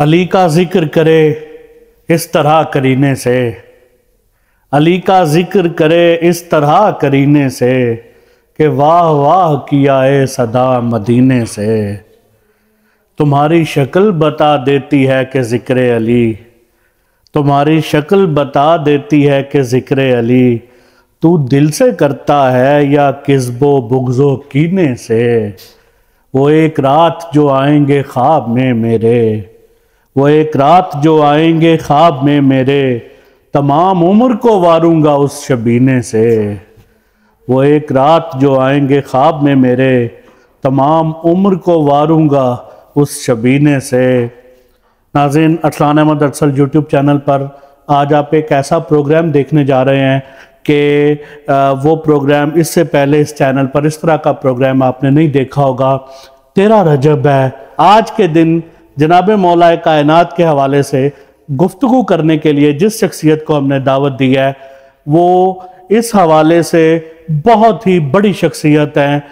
अली का ज़िक्र करे इस तरह करीने से अली का ज़िक्र करे इस तरह करीने से कि वाह वाह किया है सदा मदीने से तुम्हारी शक्ल बता देती है कि ज़िक्र अली तुम्हारी शक्ल बता देती है कि ज़िक्र अली तू दिल से करता है या किस्बो बुगज़ो कीने से वो एक रात जो आएंगे ख्वाब में मेरे वो एक रात जो आएंगे ख्वाब में मेरे तमाम उम्र को वारूंगा उस शबीने से वो एक रात जो आएंगे ख्वाब में मेरे तमाम उम्र को वारूंगा उस शबीने से नाजिन असलान अहमद अरसल यूट्यूब चैनल पर आज आप एक ऐसा प्रोग्राम देखने जा रहे हैं कि वो प्रोग्राम इससे पहले इस चैनल पर इस तरह का प्रोग्राम आपने नहीं देखा होगा तेरा रजब है आज के दिन जनाब मौलाए कायनात के हवाले से गुफ्तु करने के लिए जिस शख्सियत को हमने दावत दी है वो इस हवाले से बहुत ही बड़ी शख्सियत हैं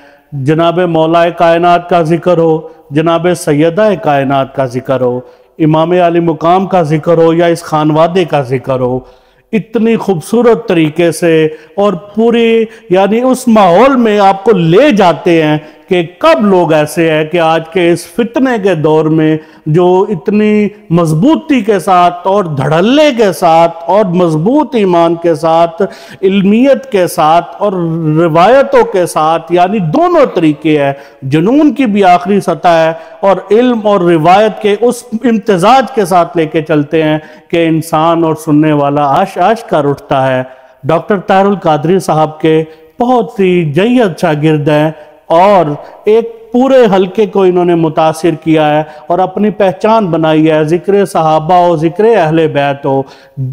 जनाब मौलाए कायनात का ज़िक्र हो जनाब सैदा कायनात का ज़िक्र हो इमाम आली मुकाम का ज़िक्र हो या इस खानवादे का ज़िक्र हो इतनी खूबसूरत तरीके से और पूरी यानी उस माहौल में आपको ले जाते हैं कि कब लोग ऐसे हैं कि आज के इस फितने के दौर में जो इतनी मजबूती के साथ और धड़ल्ले के साथ और मजबूत ईमान के साथ इल्मियत के साथ और रिवायतों के साथ यानी दोनों तरीके हैं जुनून की भी आखिरी सतह है और इल्म और रिवायत के उस इम्तजाज के साथ लेके चलते हैं कि इंसान और सुनने वाला आश आश कर उठता है डॉक्टर तारुल कादरी साहब के बहुत ही अच्छा शागिर्द हैं और एक पूरे हलके को इन्होंने मुतासर किया है और अपनी पहचान बनाई है ज़िक्र सहाबा हो ज़िक्र अहल बैत हो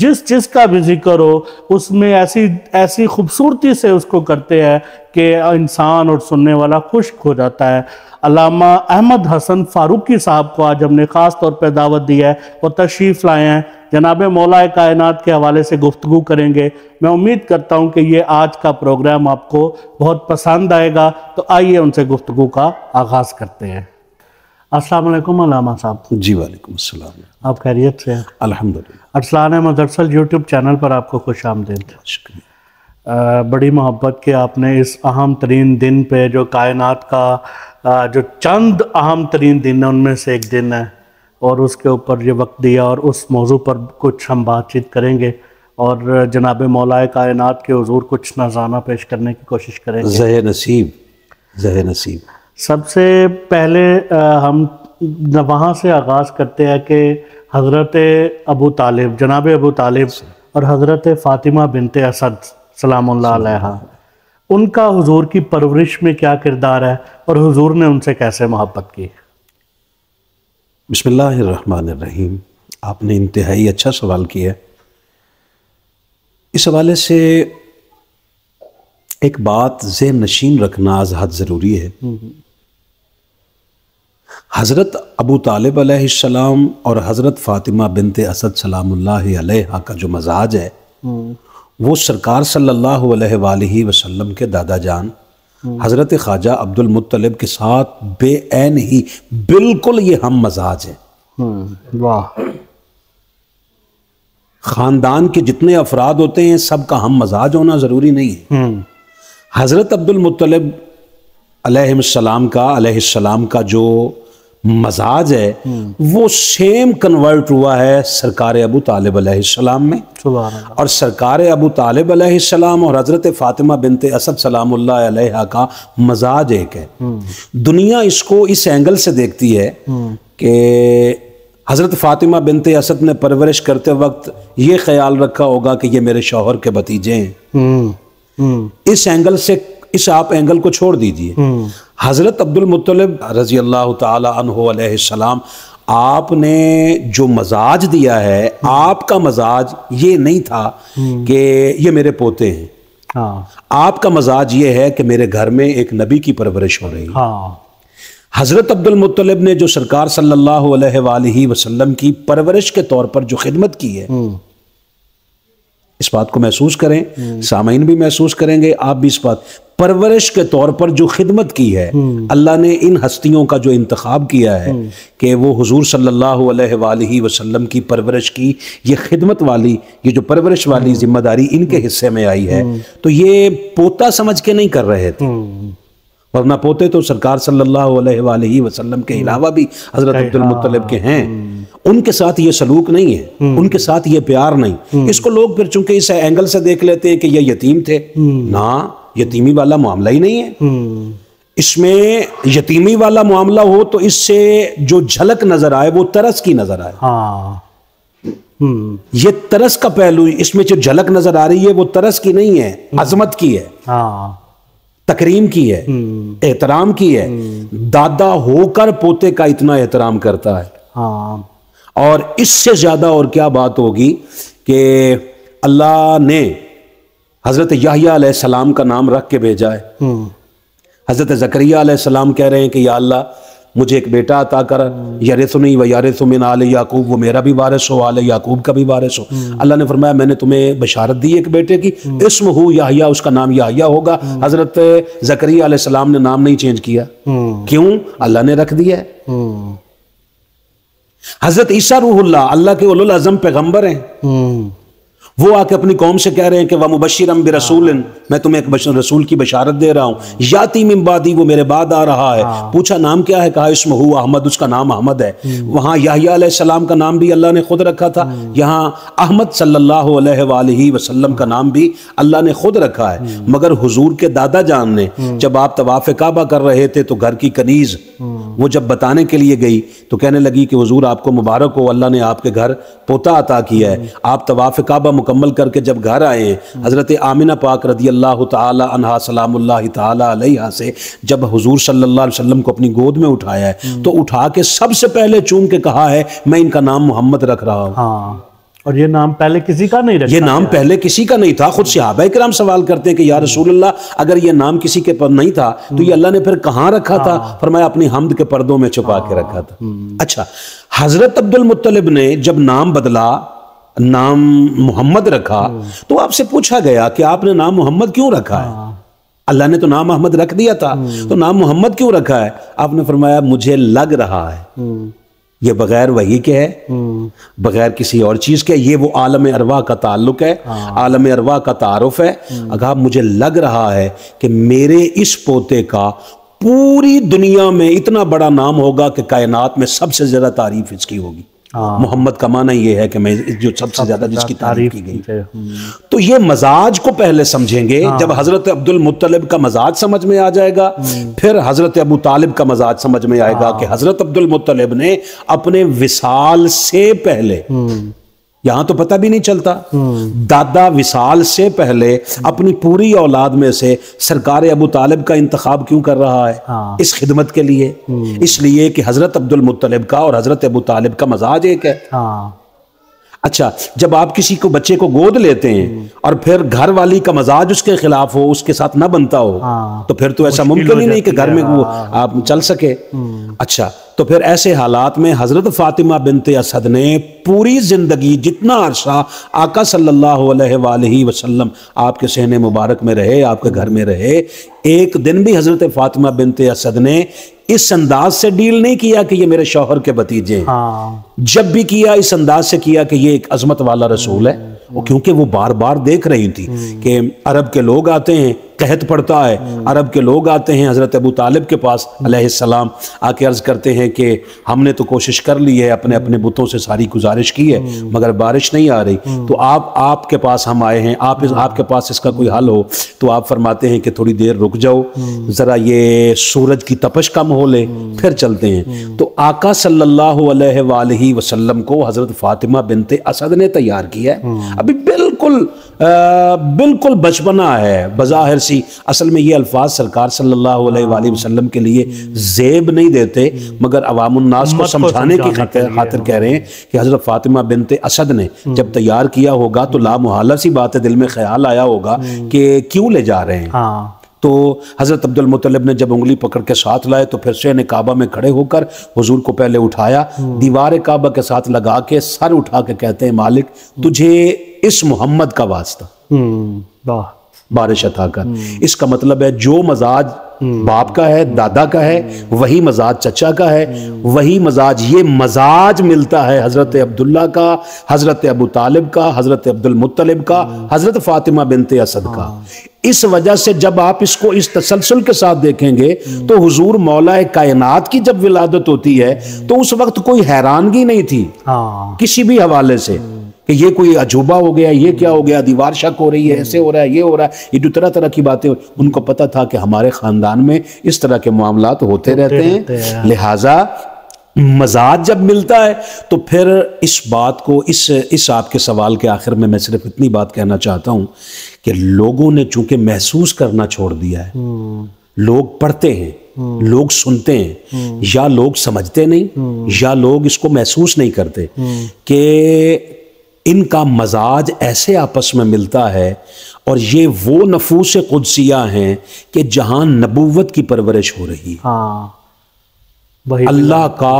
जिस चीज़ का भी जिक्र हो उसमें ऐसी ऐसी खूबसूरती से उसको करते हैं कि इंसान और सुनने वाला खुश हो जाता है अलामा अहमद हसन फारूकी साहब को आज हमने ख़ास तौर पर दावत दी है वो तशरीफ़ लाए हैं जनाब मौलाए कायनत के हवाले से गुफ्तु करेंगे मैं उम्मीद करता हूँ कि ये आज का प्रोग्राम आपको बहुत पसंद आएगा तो आइए उनसे गुफ्तु का आगाज़ करते हैं अस्सलाम अलामा साहब जी वालेकुम अस्सलाम आप खैरियत से हैं अल्हम्दुलिल्लाह अरसलान अहमद अरसल यूट्यूब चैनल पर आपको खुश आमदेद बड़ी मोहब्बत के आपने इस अहम तरीन दिन पे जो कायनात का जो चंद अहम तरीन दिन है उनमें से एक दिन है और उसके ऊपर ये वक्त दिया और उस मौजू पर कुछ हम बातचीत करेंगे और जनाब मौलाए कायनात के हजूर कुछ नजाना पेश करने की कोशिश करेंगे जह नसीब जह नसीब सबसे पहले हम वहाँ से आगाज़ करते हैं कि हज़रत अबू तालिब जनाब अबू तालिब और हज़रत फ़ातिमा बिनते असद सलाम उनका हुजूर की परवरिश में क्या किरदार है और हुजूर ने उनसे कैसे मोहब्बत की बसमीम आपने इंतहाई अच्छा सवाल किया इस हवाले से एक बात जे नशीन रखना आज हद ज़रूरी है हज़रत अबू तालब और हज़रत फ़ातिमा बिनते असद सलाम का जो मजाज है वो सरकार सल्ला वसलम के दादा जान हज़रत ख्वाजा अब्दुलमतलब के साथ बेन ही बिल्कुल ये हम मजाज हैं हम्म, वाह ख़ानदान के जितने अफराद होते हैं सब का हम मजाज होना ज़रूरी नहीं है हम्म। हज़रत अब्दुलमतलब मुत्तलिब का अलैहिस्सलाम का जो मजाज है वो सेम कन्वर्ट हुआ है सरकार अबू तालब सलाम में और सरकार अबू तालब सलाम और हज़रत फ़ातिमा बिनते असद सलाम का मजाज एक है हम्म। दुनिया इसको इस एंगल से देखती है हम्म। कि हज़रत फ़ातिमा बिनते असद ने परवरिश करते वक्त ये ख्याल रखा होगा कि ये मेरे शोहर के भतीजे हैं हम्म। इस एंगल से इस आप एंगल को छोड़ दीजिए हज़रत मुतलब रज़ी अल्लाह तसलाम आपने जो मजाज दिया है आपका मजाज ये नहीं था कि ये मेरे पोते हैं हाँ। आपका मजाज ये है कि मेरे घर में एक नबी की परवरिश हो रही है हाँ। हज़रत मुतलब ने जो सरकार सल्लल्लाहु वसल्लम की परवरिश के तौर पर जो खिदमत की है हम्म। इस बात को महसूस करें हम्म। सामीन भी महसूस करेंगे आप भी इस बात परवरिश के तौर पर जो खिदमत की है हम्म। अल्लाह ने इन हस्तियों का जो इंतखब किया है हम्म। कि वो हजूर सल्ला वसलम की परवरिश की ये खिदमत वाली ये जो परवरिश वाली हम्म। जिम्मेदारी इनके हिस्से में आई है तो ये पोता समझ के नहीं कर रहे थे वरना पोते तो सरकार सल्ला वसलम के अलावा भी हज़रत अब्दुलमतलब हाँ। के हैं उनके साथ ये सलूक नहीं है उनके साथ ये प्यार नहीं इसको लोग फिर चूंकि इस एंगल से देख लेते हैं कि ये यतीम थे ना यतीमी वाला मामला ही नहीं है हम्म। इसमें यतीमी वाला मामला हो तो इससे जो झलक नजर आए वो तरस की नजर आए हाँ हम्म। ये तरस का पहलू इसमें जो झलक नजर आ रही है वो तरस की नहीं है हम्म। अजमत की है हाँ तकरीम की है एहतराम की है दादा होकर पोते का इतना एहतराम करता है हाँ और इससे ज्यादा और क्या बात होगी कि अल्लाह ने हज़रत याहियाम का नाम रख के भेजा है हम्म। हज़रत जकरियाम कह रहे हैं कि या अल्लाह मुझे एक बेटा अता कर यारसुनी व यारसुमिन आल याकूब वो मेरा भी वारिस हो आल याकूब का भी वारिस हो हम्म। अल्लाह ने फरमाया मैंने तुम्हें बशारत दी एक बेटे की हम्म। इसम हो याहिया उसका नाम याहिया होगा हज़रत जकरिया सलाम ने नाम नहीं चेंज किया क्यों अल्लाह ने रख दिया है हज़रत ईसा रूहुल्ला अल्लाह के उलुल अजम पैगम्बर हैं वो आके अपनी कौम से कह रहे हैं कि वह मुबशरम बे रसूल मैं तुम्हें एक रसूल की बशारत दे रहा हूँ याती इम्बादी वो मेरे बाद आ रहा है हाँ। पूछा नाम क्या है कहा इसमें हुआ अहमद उसका नाम अहमद है हम्म। वहाँ याहियाम का नाम भी अल्लाह ने खुद रखा था हम्म। यहाँ अहमद सल्ला वसलम का नाम भी अल्लाह ने खुद रखा है हम्म। मगर हजूर के दादा जान ने जब आप तवाफ़ काबा कर रहे थे तो घर की कनीज़ वो जब बताने के लिए गई तो कहने लगी कि हजूर आपको मुबारक हो अल्लाह ने आपके घर पोता अता किया है आप तवाफ़ काबा मुकम्मल करके जब घर आए हज़रत आमिना पाक रदी अल्लाह तहा सलाम तहा से जब हजूर सल्ला वसम को अपनी गोद में उठाया है हम्म। तो उठा के सबसे पहले चूम के कहा है मैं इनका नाम मोहम्मद रख रहा हूँ हाँ, और ये नाम पहले किसी का नहीं रखा ये नाम पहले किसी का नहीं था खुद सहाबा कराम सवाल करते हैं कि या अल्लाह अगर ये नाम किसी के पर नहीं था तो ये हम्म। अल्लाह ने फिर कहाँ रखा था हाँ। पर मैं अपनी हमद के पर्दों में छुपा के हाँ। रखा था हम्म। अच्छा हजरत अब्दुल मुत्तलिब ने जब नाम बदला नाम मोहम्मद रखा तो आपसे पूछा गया कि आपने नाम मोहम्मद क्यों रखा है हाँ। अल्लाह ने तो नाम अहमद रख दिया था हम्म। तो नाम मोहम्मद क्यों रखा है आपने फरमाया मुझे लग रहा है हम्म। ये बगैर वही के है हम्म। बगैर किसी और चीज़ के ये वो आलम अरवा का ताल्लुक है हाँ। आलम अरवा का तारफ है अगर आप मुझे लग रहा है कि मेरे इस पोते का पूरी दुनिया में इतना बड़ा नाम होगा कि कायनात में सबसे ज़्यादा तारीफ इसकी होगी हाँ। मोहम्मद का माना यह है कि मैं जो सबसे ज्यादा जिसकी तारीफ की गई हम्म। तो ये मजाज को पहले समझेंगे हाँ। जब हजरत अब्दुल मुतलब का मजाज समझ में आ जाएगा हम्म। फिर हजरत अबू तालिब का मजाज समझ में आएगा हाँ। कि हजरत अब्दुल मुतलब ने अपने विशाल से पहले हम्म। यहां तो पता भी नहीं चलता दादा विशाल से पहले अपनी पूरी औलाद में से सरकार अबू तालिब का इंतखब क्यों कर रहा है हाँ। इस खिदमत के लिए हम्म। इसलिए कि हजरत अब्दुल मुत्तलिब का और हजरत अबू तालिब का मजाज एक है हाँ। अच्छा जब आप किसी को बच्चे को गोद लेते हैं हम्म। और फिर घर वाली का मजाज उसके खिलाफ हो उसके साथ ना बनता हो हाँ। तो फिर तो ऐसा मुमकिन ही नहीं कि घर में वो हाँ। आप चल सके हम्म। अच्छा तो फिर ऐसे हालात में हज़रत फ़ातिमा बिनते असद ने पूरी ज़िंदगी जितना अरसा आका सल्लल्लाहु अलैहि वसल्लम आपके सहने मुबारक में रहे आपके घर में रहे एक दिन भी हज़रत फ़ातिमा बिनते असद ने इस अंदाज से डील नहीं किया कि ये मेरे शौहर के भतीजे हाँ। जब भी किया इस अंदाज से किया कि ये एक अजमत वाला रसूल है क्योंकि वो बार बार देख रही थी हम्म। कि अरब के लोग आते हैं कहत पड़ता है अरब के लोग आते हैं हज़रत अबू तालिब के पास अलैहिस्सलाम आके अर्ज़ करते हैं कि हमने तो कोशिश कर ली है अपने अपने बुतों से सारी गुजारिश की है मगर बारिश नहीं आ रही तो आप आपके पास हम आए हैं आप इस आपके पास इसका कोई हल हो तो आप फरमाते हैं कि थोड़ी देर रुक जाओ ज़रा ये सूरज की तपश कम हो ले फिर चलते हैं तो आका सल्लल्लाहु अलैहि वसल्लम को हज़रत फातिमा बिनते असद ने तैयार किया है अभी बिल्कुल बिल्कुल बचपना है बज़ाहिर सी असल में ये अल्फाज सरकार सल्लल्लाहु अलैहि वसल्लम के लिए जेब नहीं देते मगर अवामनास को समझाने की खातिर हाँ। कह रहे हैं कि हज़रत फातिमा बिनते असद ने हम्म। जब तैयार किया होगा तो लामहाला सी बात है दिल में ख्याल आया होगा हम्म। कि क्यों ले जा रहे हैं हाँ। तो हज़रत मुतलब ने जब उंगली पकड़ के साथ लाए तो फिर से काबा में खड़े होकर हुजूर को पहले उठाया हम्म। दीवार काबा के साथ लगा के सर उठा के कहते हैं मालिक तुझे इस मोहम्मद का वास्ता हम्म, बारिश अता कर हम्म। इसका मतलब है जो मजाज हम्म। बाप का है दादा का है वही मजाज चचा का है वही मजाज ये मजाज मिलता है हज़रत अब्दुल्ला का हज़रत अबू तालिब का हज़रत अब्दुल मुतलिब का हज़रत फ़ातिमा बिनते असद का हाँ। इस वजह से जब आप इसको इस तसलसल के साथ देखेंगे तो हुजूर मौला कायनात की जब विलादत होती है तो उस वक्त कोई हैरानगी नहीं थी हाँ। किसी भी हवाले से कि ये कोई अजूबा हो गया ये क्या हो गया दीवार शक हो रही है ऐसे हो रहा है ये हो रहा है ये जो तरह तरह की बातें उनको पता था कि हमारे ख़ानदान में इस तरह के मामला होते, होते रहते हैं, हाँ। लिहाजा मजाक जब मिलता है तो फिर इस बात को इस इस आपके सवाल के आखिर में मैं सिर्फ इतनी बात कहना चाहता हूं कि लोगों ने चूंकि महसूस करना छोड़ दिया है हम्म। लोग पढ़ते हैं हम्म। लोग सुनते हैं हम्म। या लोग समझते नहीं या लोग इसको महसूस नहीं करते कि इनका मजाज ऐसे आपस में मिलता है और ये वो नफूस कुदसिया हैं कि जहां नबूवत की परवरिश हो रही है हाँ तो अल्लाह का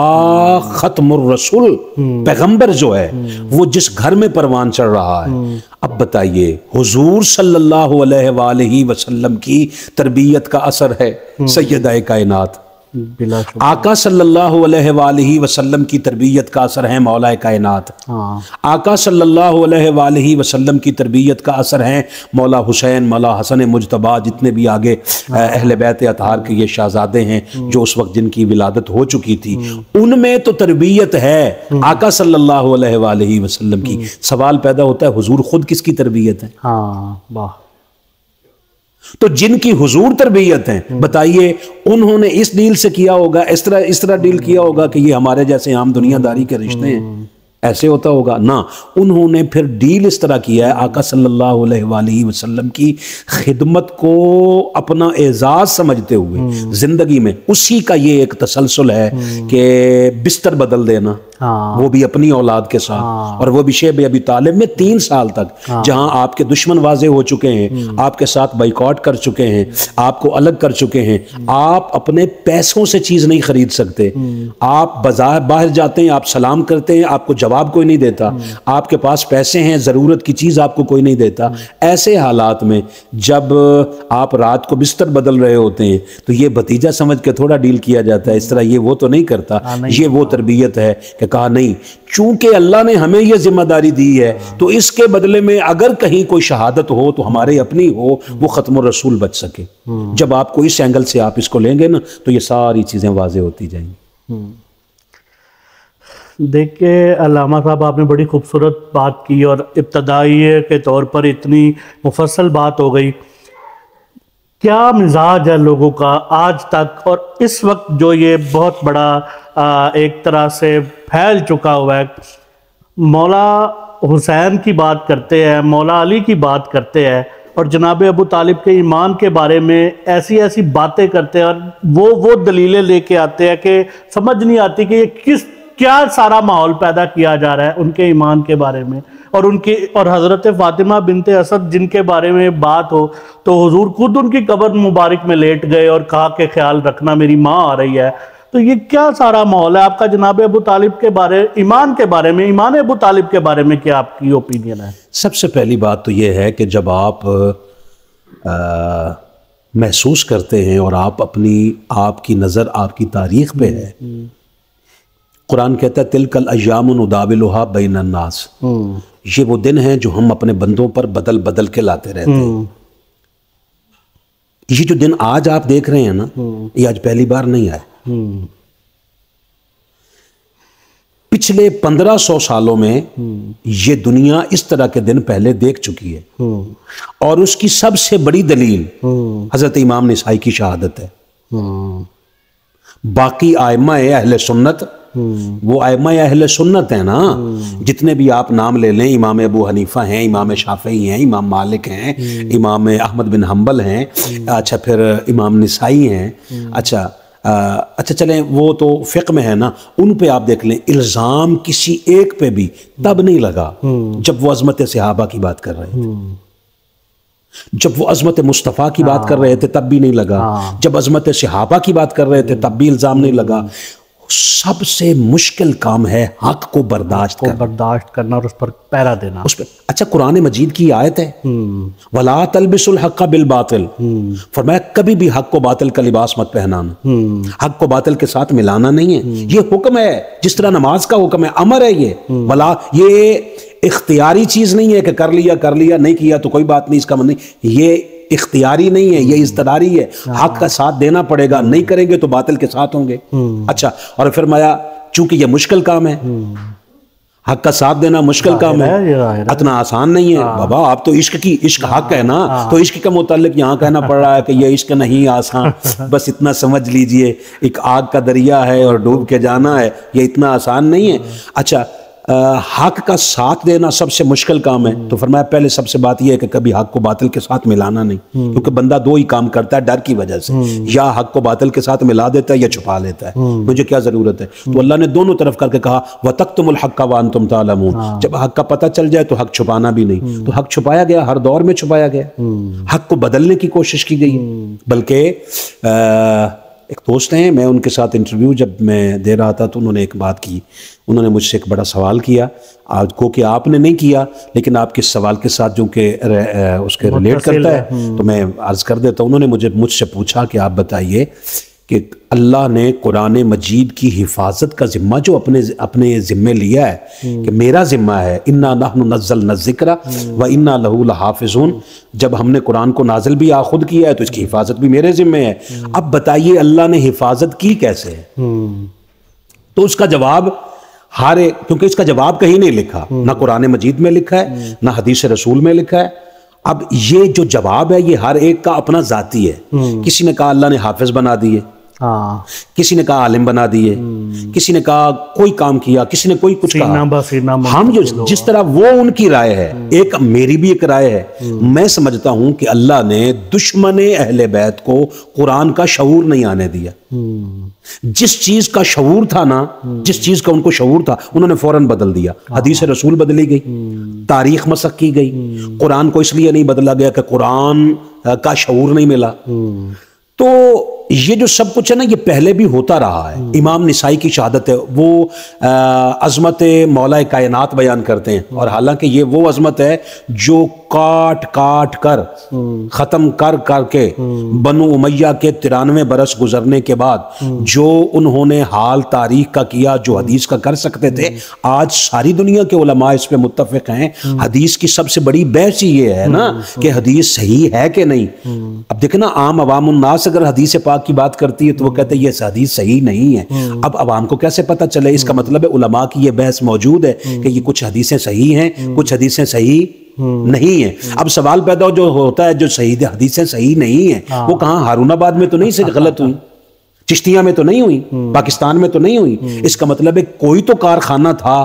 ख़त्म रसूल हम्म। पैगंबर जो है हम्म। वो जिस घर में परवान चढ़ रहा है हम्म। अब बताइए हुजूर सल्लल्लाहु अलैहि वसल्लम की तरबियत का असर है सैयद कायनात आका सल्लल्लाहु अलैहि वसल्लम की तरबियत का असर है मौलाए कायनात हाँ। आका सल्लल्लाहु अलैहि वसल्लम की तरबियत का असर है मौला हुसैन मौला हसन मुजतबा जितने भी आगे हाँ। अहल बैत अतहार के ये शहजादे हैं हम्म। जो उस वक्त जिनकी विलादत हो चुकी थी हम्म। उनमें तो तरबियत है हम्म। आका सल्लल्लाहु अलैहि वसल्लम की सवाल पैदा होता है हुजूर खुद किसकी तरबियत है हाँ तो जिनकी हुजूर तरबियत है बताइए उन्होंने इस डील से किया होगा इस तरह इस तरह डील किया होगा कि ये हमारे जैसे आम दुनियादारी के रिश्ते हैं हम्म। ऐसे होता होगा ना उन्होंने फिर डील इस तरह किया है आका सल्लल्लाहु अलैहि वसल्लम की खिदमत को अपना एजाज समझते हुए हम्म। ज़िंदगी में उसी का ये एक तसलसल है हम्म। कि बिस्तर बदल देना हाँ। वो भी अपनी औलाद के साथ हाँ। और वो विषय भी अभी तालिब में तीन साल तक हाँ। जहाँ जहां आपके दुश्मन वाजे हो चुके हैं हम्म। आपके साथ बाइकआउट कर चुके हैं आपको अलग कर चुके हैं हम्म। आप अपने पैसों से चीज नहीं खरीद सकते हम्म। आप बाजार बाहर जाते हैं आप सलाम करते हैं आपको जवाब कोई नहीं देता आपके पास पैसे हैं जरूरत की चीज आपको कोई नहीं देता ऐसे हालात में जब आप रात को बिस्तर बदल रहे होते हैं तो ये भतीजा समझ के थोड़ा डील किया जाता है इस तरह ये वो तो नहीं करता ये वो तरबियत है कि कहा नहीं चूंकि अल्लाह ने हमें यह जिम्मेदारी दी है तो इसके बदले में अगर कहीं कोई शहादत हो तो हमारे अपनी हो वो ख़त्म रसूल बच सके हम्म। जब आपको इस एंगल से आप इसको लेंगे ना तो ये सारी चीज़ें वाज होती जाएंगी हम्म। देखिए अलामा साहब आपने बड़ी खूबसूरत बात की और इब्तदाई के तौर पर इतनी मुफसल बात हो गई क्या मिजाज है लोगों का आज तक और इस वक्त जो ये बहुत बड़ा आ, एक तरह से फैल चुका हुआ है मौला हुसैन की बात करते हैं मौला अली की बात करते हैं और जनाब अबू तालिब के ईमान के बारे में ऐसी ऐसी बातें करते हैं और वो वो दलीलें लेके आते हैं कि समझ नहीं आती कि ये किस क्या सारा माहौल पैदा किया जा रहा है उनके ईमान के बारे में और उनकी और हज़रत फ़ातिमा बिनते असद जिनके बारे में बात हो तो हजूर खुद उनकी कब्र मुबारक में लेट गए और कहा कि ख्याल रखना मेरी माँ आ रही है तो ये क्या सारा माहौल है आपका जनाब अबू तालिब के बारे ईमान के बारे में ईमान अबू तालिब के बारे में क्या आपकी ओपिनियन है सबसे पहली बात तो ये है कि जब आप आ, महसूस करते हैं और आप अपनी आपकी नज़र आपकी तारीख पे है हम्म। कुरान कहता है तिलकल अयाम उदाबिलहा बैनन्नास हम्म। ये वो दिन हैं जो हम अपने बंदों पर बदल बदल के लाते रहते हैं हम्म। ये जो दिन आज आप देख रहे हैं ना हम्म। ये आज पहली बार नहीं आए हम्म। पिछले पंद्रह सौ सालों में ये दुनिया इस तरह के दिन पहले देख चुकी है और उसकी सबसे बड़ी दलील हजरत इमाम निसाई की शहादत है बाकी आयमा अहले सुन्नत वो आयमा अहल सुन्नत है ना जितने भी आप नाम ले लें इमाम अबू हनीफा हैं इमाम शाफी हैं इमाम मालिक हैं इमाम अहमद बिन हम्बल हैं अच्छा फिर इमाम नसाई हैं अच्छा आ, अच्छा चलें वो तो फ़िक में है ना उन पे आप देख लें इल्ज़ाम किसी एक पे भी तब नहीं लगा जब वो अजमत सिहाबा की बात कर रहे थे जब वो अजमत मुस्तफ़ा की बात कर रहे थे तब भी नहीं लगा जब अजमत सिहाबा की बात कर रहे थे तब भी इल्ज़ाम नहीं लगा सबसे मुश्किल काम है हक को बर्दाश्त कर। बर्दाश्त करना और उस पर पैरा देना उस पर अच्छा कुरान मजीद की आयत है हम्म। वला तलबिसुल हक का बिल बातिल हम्म। फरमाया कभी भी हक को बातिल का लिबास मत पहनाना हम्म। हक को बातिल के साथ मिलाना नहीं है ये हुक्म है जिस तरह नमाज का हुक्म है अमर है ये वला ये इख्तियारी चीज नहीं है कि कर लिया कर लिया नहीं किया तो कोई बात नहीं इसका मन मतलब नहीं ये इख्तियारी नहीं है ये इजतदारी है हाँ। हक का साथ देना पड़ेगा हाँ। नहीं करेंगे तो बातिल के साथ होंगे हम्म। अच्छा और फिर माया चूंकि ये मुश्किल काम है हम्म। हक का साथ देना मुश्किल काम है इतना आसान नहीं है हाँ। बाबा आप तो इश्क की इश्क हक है ना तो इश्क का मुतल यहाँ कहना पड़ रहा है कि ये इश्क नहीं आसान बस इतना समझ लीजिए एक आग का दरिया है और डूब के जाना है ये इतना आसान नहीं है अच्छा हक का साथ देना सबसे मुश्किल काम है तो फरमाया पहले सबसे बात यह है कि कभी हक को बातल के साथ मिलाना नहीं हम्म। क्योंकि बंदा दो ही काम करता है डर की वजह से हम्म। या हक को बातल के साथ मिला देता है या छुपा लेता है हम्म। मुझे क्या ज़रूरत है तो अल्लाह ने दोनों तरफ करके कहा व तक तुम हक का वान तुम तालम हाँ। जब हक का पता चल जाए तो हक छुपाना भी नहीं तो हक छुपाया गया हर दौर में छुपाया गया हक को बदलने की कोशिश की गई बल्कि एक दोस्त हैं मैं उनके साथ इंटरव्यू जब मैं दे रहा था तो उन्होंने एक बात की उन्होंने मुझसे एक बड़ा सवाल किया आज को कि आपने नहीं किया लेकिन आपके सवाल के साथ जो कि उसके रिलेट करता है, है तो हम्म। मैं अर्ज़ कर देता हूँ उन्होंने मुझे मुझसे पूछा कि आप बताइए कि अल्लाह ने कुरान मजीद की हिफाजत का ज़िम्मा जो अपने अपने ज़िम्मे लिया है हम्म। कि मेरा ज़िम्मा है इन्ना नज़ल न ज़िक्र हम्म। व इन्ना लहूल हाफिजून जब हमने कुरान को नाजिल भी आ खुद किया है तो इसकी हिफाजत भी मेरे ज़िम्मे है हम्म। अब बताइए अल्लाह ने हिफाजत की कैसे तो उसका जवाब हारे क्योंकि इसका जवाब कहीं नहीं लिखा ना कुरान मजीद में लिखा है ना हदीस रसूल में लिखा है अब ये जो जवाब है ये हर एक का अपना जाती है किसी ने कहा अल्लाह ने हाफिज बना दिए हाँ। किसी ने कहा आलिम बना दिए हम्म। किसी ने कहा कोई काम किया किसी ने कोई कुछ कहा हम जो जिस तरह वो उनकी राय है हम्म। एक मेरी भी एक राय है हम्म। मैं समझता हूं कि अल्लाह ने दुश्मन अहले बैत को कुरान का शऊर नहीं आने दिया जिस चीज का शऊर था ना जिस चीज का उनको शऊर था उन्होंने फौरन बदल दिया हाँ। हदीस रसूल बदली गई तारीख मसक की गई कुरान को इसलिए नहीं बदला गया कि कुरान का शऊर नहीं मिला तो ये जो सब कुछ है ना ये पहले भी होता रहा है हम्म। इमाम निसाई की शहादत है वो अजमत मौलाए कायनात बयान करते हैं और हालांकि ये वो अजमत है जो काट काट कर हम्म। ख़त्म कर करके हम्म। बनु उमैया के तिरानवे बरस गुजरने के बाद जो उन्होंने हाल तारीख का किया जो हदीस का कर सकते थे आज सारी दुनिया के उलमा इस पर मुतफ़ हैं हदीस की सबसे बड़ी बहस ये है ना कि हदीस सही है कि नहीं अब देखे ना आम उन्नास अगर हदीस पाक इतफाक की बात करती है तो वो हम्म। कहते हैं ये हदीस सही नहीं है हम्म। अब आवाम को कैसे पता चले इसका हम्म। मतलब है उलमा की ये बहस मौजूद है कि ये कुछ हदीसें सही हैं कुछ हदीसें सही नहीं है अब सवाल पैदा हो जो होता है जो सही हदीसें सही नहीं है हाँ। वो कहाँ हारूनाबाद में तो नहीं से गलत हुई चिश्तिया में तो नहीं हुई पाकिस्तान में तो नहीं हुई इसका मतलब है कोई तो कारखाना था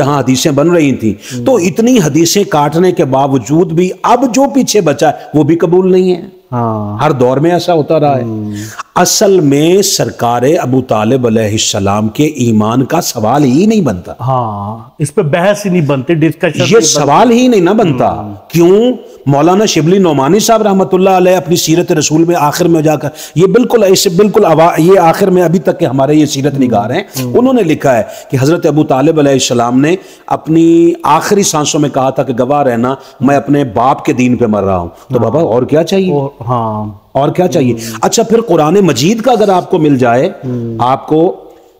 जहां हदीसें बन रही थी तो इतनी हदीसें काटने के बावजूद भी अब जो पीछे बचा है वो भी कबूल नहीं है हाँ हर दौर में ऐसा होता रहा है हम्म। असल में सरकार अबू तालब सलाम के ईमान का सवाल ही नहीं बनता हाँ इस पर बहस ही नहीं बनते डिस्कशन ये सवाल ही नहीं ना बनता हम्म। क्यों मौलाना शिबली नौमानी साहब रहमत अपनी सीरत रसूल में आखिर में जाकर ये बिल्कुल ऐसे बिल्कुल ये आखिर में अभी तक के हमारे ये सीरत हम्म। निगार हैं हम्म। उन्होंने लिखा है कि हज़रत अबू तालब सलाम ने अपनी आखिरी सांसों में कहा था कि गवाह रहना मैं अपने बाप के दीन पे मर रहा हूँ तो हाँ। बाबा और क्या चाहिए हाँ और क्या चाहिए अच्छा फिर कुरान मजीद का अगर आपको मिल जाए आपको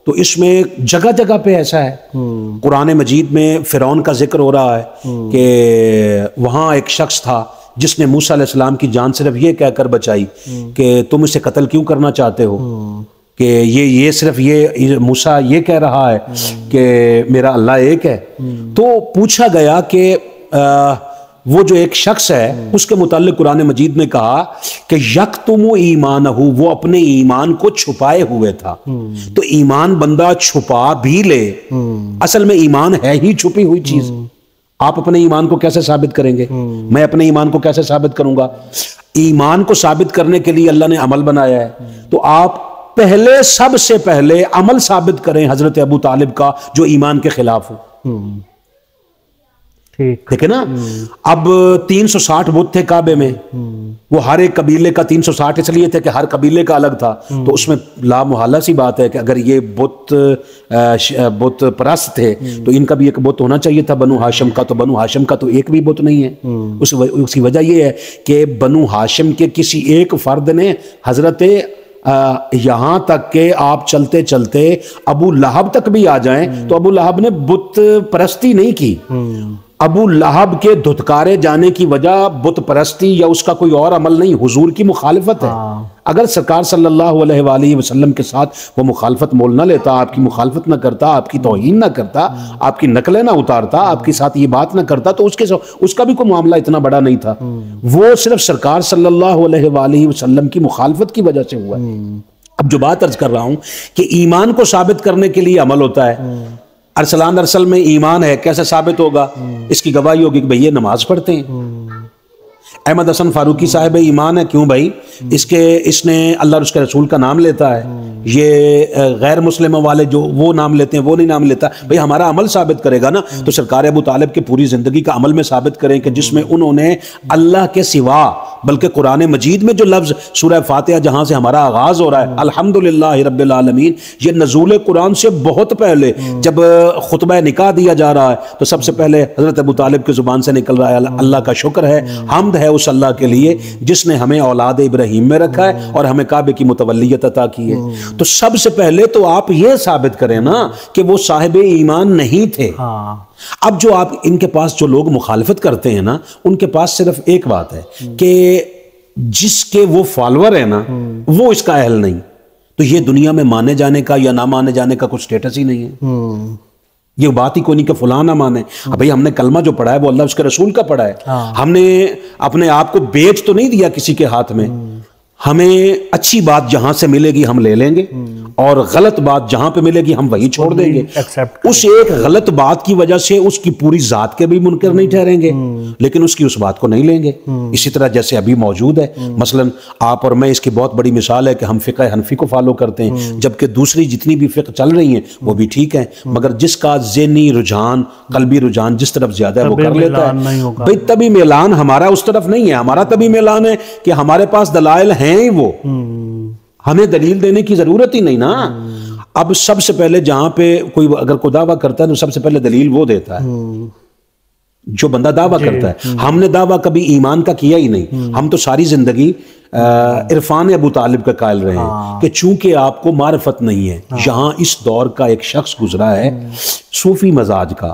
तो इसमें जगह जगह पे ऐसा है कुरान मजीद में फिरौन का जिक्र हो रहा है कि वहां एक शख्स था जिसने मूसा की जान सिर्फ ये कहकर बचाई कि तुम इसे कत्ल क्यों करना चाहते हो कि ये ये सिर्फ ये मूसा ये कह रहा है कि मेरा अल्लाह एक है तो पूछा गया कि वो जो एक शख्स है उसके मुतालिक कुरान मजीद ने कहा कि यक तुम ईमान हो वो अपने ईमान को छुपाए हुए था तो ईमान बंदा छुपा भी ले असल में ईमान है ही छुपी हुई चीज आप अपने ईमान को कैसे साबित करेंगे मैं अपने ईमान को कैसे साबित करूंगा ईमान को साबित करने के लिए अल्लाह ने अमल बनाया है तो आप पहले सबसे पहले अमल साबित करें हजरत अबू तालिब का जो ईमान के खिलाफ हो ठीक है ना अब 360 बुत थे काबे में वो हर एक कबीले का 360 इसलिए थे कि हर कबीले का अलग था तो उसमें लामोहला सी बात है कि अगर ये बुत बुत परस्त थे तो इनका भी एक बुत होना चाहिए था बनु हाशम का तो बनु हाशम का तो एक भी बुत नहीं है उस व, उसकी वजह यह है कि बनु हाशम के किसी एक फर्द ने हजरत यहाँ तक के आप चलते चलते अबू लहब तक भी आ जाए तो अबू लहब ने बुत परस्ती नहीं की अबू लहब के धुतकारे जाने की वजह बुत परस्ती या उसका कोई और अमल नहीं हुजूर की मुखालफत है हाँ। अगर सरकार सल्लल्लाहु अलैहि वसल्लम के साथ वो मुखालफत मोल ना लेता आपकी मुखालफत ना करता आपकी तोहन ना करता आपकी नकलें ना उतारता आपके साथ ये बात ना करता तो उसके उसका भी कोई मामला इतना बड़ा नहीं था हम्म। वो सिर्फ सरकार सल्लल्लाहु अलैहि वसल्लम की मुखालफत की वजह से हुआ हम्म। अब जो बात अर्ज कर रहा हूँ कि ईमान को साबित करने के लिए अमल होता है हम्म। अरसलान अरसल में ईमान है कैसे साबित होगा हम्म। इसकी गवाही होगी कि भैया नमाज पढ़ते हैं हम्म। अहमद हसन फारूकी साहब ईमान है क्यों भाई इसके इसने अल्लाह उसके रसूल का नाम लेता है ये गैर मुस्लिमों वाले जो वो नाम लेते हैं वो नहीं नाम लेता भाई हमारा अमल साबित करेगा ना तो सरकार अबू तालब की पूरी ज़िंदगी का अमल में साबित करें कि जिसमें उन्होंने अल्लाह के सिवा बल्कि कुरान मजीद में जो लफ्ज़ सूर्य फातह जहाँ से हमारा आगाज़ हो रहा है अलहमदिल्ला रबालमीन ये नजूल कुरान से बहुत पहले जब खुतब निकाह दिया जा रहा है तो सबसे पहले हज़रत अबू तालब की ज़ुबान से निकल रहा है अल्लाह का शुक्र है हमद है उस अल्लाह के लिए जिसने हमें औलाद इब्राहिम में रखा है और हमें काबे की मुतवलियत अता की है तो सबसे पहले तो आप ये साबित करें ना कि वो साहिब ईमान नहीं थे हाँ। अब जो आप इनके पास जो लोग मुखालफत करते हैं ना उनके पास सिर्फ एक बात है कि जिसके वो फॉलोअर है ना वो इसका अहल नहीं तो ये दुनिया में माने जाने का या ना माने जाने का कुछ स्टेटस ही नहीं है हम्म। ये बात ही कोई नहीं कि फुलाना माने भाई हमने कलमा जो पढ़ा है वो अल्लाह उसके रसूल का पढ़ा है हाँ। हमने अपने आप को बेच तो नहीं दिया किसी के हाथ में हमें अच्छी बात जहां से मिलेगी हम ले लेंगे और गलत बात जहां पे मिलेगी हम वही छोड़ देंगे उस एक गलत बात की वजह से उसकी पूरी जात के भी मुनकर नहीं ठहरेंगे लेकिन उसकी उस बात को नहीं लेंगे इसी तरह जैसे अभी मौजूद है मसलन आप और मैं इसकी बहुत बड़ी मिसाल है कि हम फिक हनफी को फॉलो करते हैं जबकि दूसरी जितनी भी फ़िक चल रही है वो भी ठीक है मगर जिसका जेनी रुझान कलबी रुझान जिस तरफ ज़्यादा है वो कर लेता है भाई तभी मेलान हमारा उस तरफ नहीं है हमारा तभी मेलान है कि हमारे पास दलाइल है हैं ही वो हमें दलील देने की जरूरत ही नहीं ना अब सबसे पहले जहां पे कोई अगर को दावा करता है तो सबसे पहले दलील वो देता है जो बंदा दावा करता है हम्म। हमने दावा कभी ईमान का किया ही नहीं हम्म। हम तो सारी जिंदगी इरफान अबू तालिब का कायल रहे हैं हाँ। कि चूंकि आपको मारफत नहीं है यहां इस दौर का एक शख्स गुजरा है हम्म। सूफी मजाज का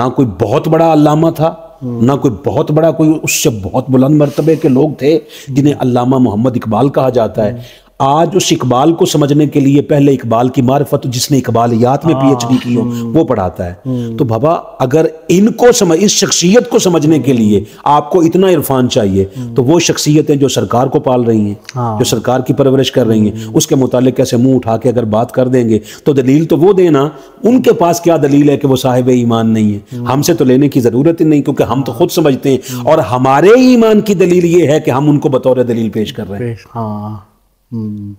ना कोई बहुत बड़ा अलामा था ना कोई बहुत बड़ा कोई उससे बहुत बुलंद मरतबे के लोग थे जिन्हें अल्लामा मोहम्मद इकबाल कहा जाता है आज उस इकबाल को समझने के लिए पहले इकबाल की मार्फत जिसने इकबाल यात में पी एच डी की हो हम्म। वो पढ़ाता है हम्म। तो बाबा अगर इनको समझ इस शख्सियत को समझने के लिए आपको इतना इरफान चाहिए हम्म। तो वो शख्सियतें जो सरकार को पाल रही हैं हाँ। जो सरकार की परवरिश कर रही हैं उसके मुतालिक कैसे मुंह उठा के अगर बात कर देंगे तो दलील तो वो देना उनके पास क्या दलील है कि वो साहिब ईमान नहीं है हमसे तो लेने की ज़रूरत ही नहीं क्योंकि हम तो खुद समझते हैं और हमारे ईमान की दलील ये है कि हम उनको बतौर दलील पेश कर रहे हैं हम्म।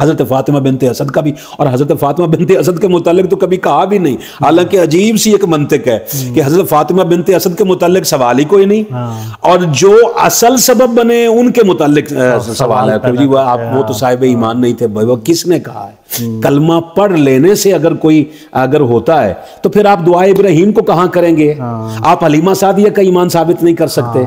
हज़रत फ़ातिमा बिनते असद का भी और हज़रत फ़ातिमा बिनते असद के मुतालिक तो कभी कहा भी नहीं हालांकि अजीब सी एक मंतिक है कि हज़रत फ़ातिमा बिनते असद के मुतालिक सवाल ही कोई नहीं हाँ। और जो असल सबब बने उनके मुतालिक हाँ, सवाल है तो जी वह आप वो तो हाँ। साहिब ईमान नहीं थे भाई वो किसने कहा है हम्म। कलमा पढ़ लेने से अगर कोई अगर होता है तो फिर आप दुआ इब्राहिम को कहाँ करेंगे आप हलीमा सादिया का ईमान साबित नहीं कर सकते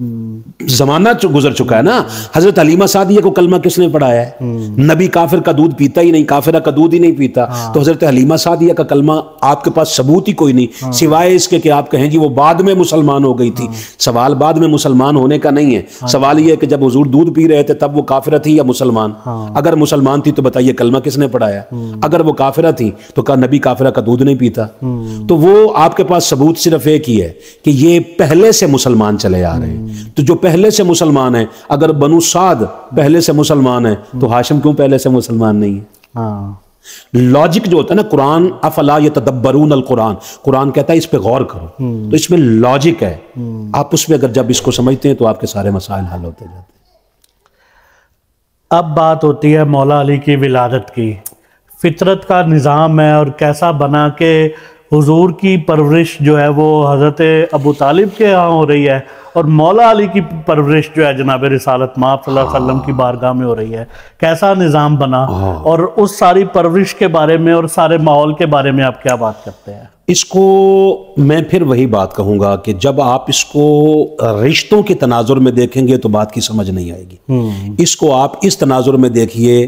जमाना गुजर चुका है ना हजरत अलीमा सादिया को कलमा किसने पढ़ाया है नबी काफिर का दूध पीता ही नहीं काफिरा का दूध ही नहीं पीता हाँ। तो हजरत अलीमा सादिया का कलमा आपके पास सबूत ही कोई नहीं हाँ। सिवाय इसके कि आप कहें कि वो बाद में मुसलमान हो गई थी हाँ। सवाल बाद में मुसलमान होने का नहीं है हाँ। सवाल यह है कि जब हजूर दूध पी रहे थे तब वो काफिरा थी या मुसलमान हाँ। अगर मुसलमान थी तो बताइए कलमा किसने पढ़ाया हम्म। अगर वो काफिरा थी तो कहा नबी काफिरा का दूध नहीं पीता हम्म। तो वो आपके पास सबूत सिर्फ एक ही है कि ये पहले से मुसलमान चले आ रहे हैं तो जो पहले से मुसलमान है अगर बनु साद पहले से मुसलमान है तो हाशिम क्यों पहले से मुसलमान नहीं है लॉजिक हाँ। जो होता है ना कुरान अफला ये तदब्बरून अल कुरान कुरान कहता है इस पे गौर करो हम्म। तो इसमें लॉजिक है हम्म। आप उसमें अगर जब इसको समझते हैं तो आपके सारे मसाइल हल होते जाते हैं अब बात होती है मौला अली की विलादत की फितरत का निज़ाम है और कैसा बना के हुजूर की परवरिश जो है वो हज़रत अबू तालिब के यहाँ हो रही है और मौला अली की परवरिश जो है जनाब रिसालत माप वसल्लम की बारगाह में हो रही है कैसा निज़ाम बना हाँ। और उस सारी परवरिश के बारे में और सारे माहौल के बारे में आप क्या बात करते हैं इसको मैं फिर वही बात कहूँगा कि जब आप इसको रिश्तों के तनाजुर में देखेंगे तो बात की समझ नहीं आएगी हम्म। इसको आप इस तनाजुर में देखिए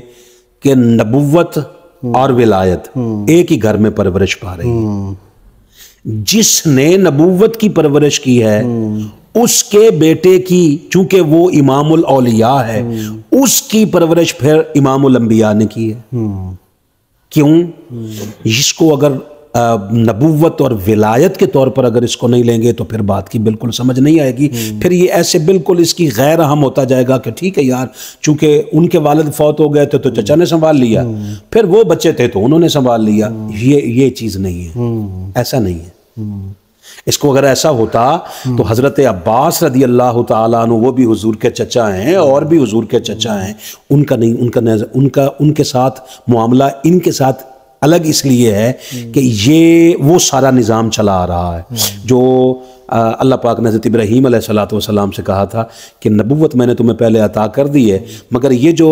कि नबुवत और विलायत एक ही घर में परवरिश पा रही है जिसने नबूवत की परवरिश की है उसके बेटे की चूंकि वो इमामुल औलिया है उसकी परवरिश फिर इमामुल अंबिया ने की है क्यों इसको अगर नबूवत और विलायत के तौर पर अगर इसको नहीं लेंगे तो फिर बात की बिल्कुल समझ नहीं आएगी हम्म। फिर ये ऐसे बिल्कुल इसकी गैर अहम होता जाएगा कि ठीक है यार चूंकि उनके वालद फौत हो गए थे तो चचा ने संभाल लिया हम्म। फिर वो बच्चे थे तो उन्होंने संभाल लिया हम्म। ये ये चीज़ नहीं है ऐसा नहीं है इसको अगर ऐसा होता तो हज़रत अब्बास रदी अल्लाह तु वो भी हजूर के चचा हैं और भी हजूर के चचा हैं उनका नहीं उनका उनका उनके साथ मामला इनके साथ अलग इसलिए है हम्म। कि ये वो सारा निज़ाम चला आ रहा है हम्म। जो अल्लाह पाक नजरत इब्राहिम सलाम से कहा था कि नबूत मैंने तुम्हें पहले अता कर दी है मगर ये जो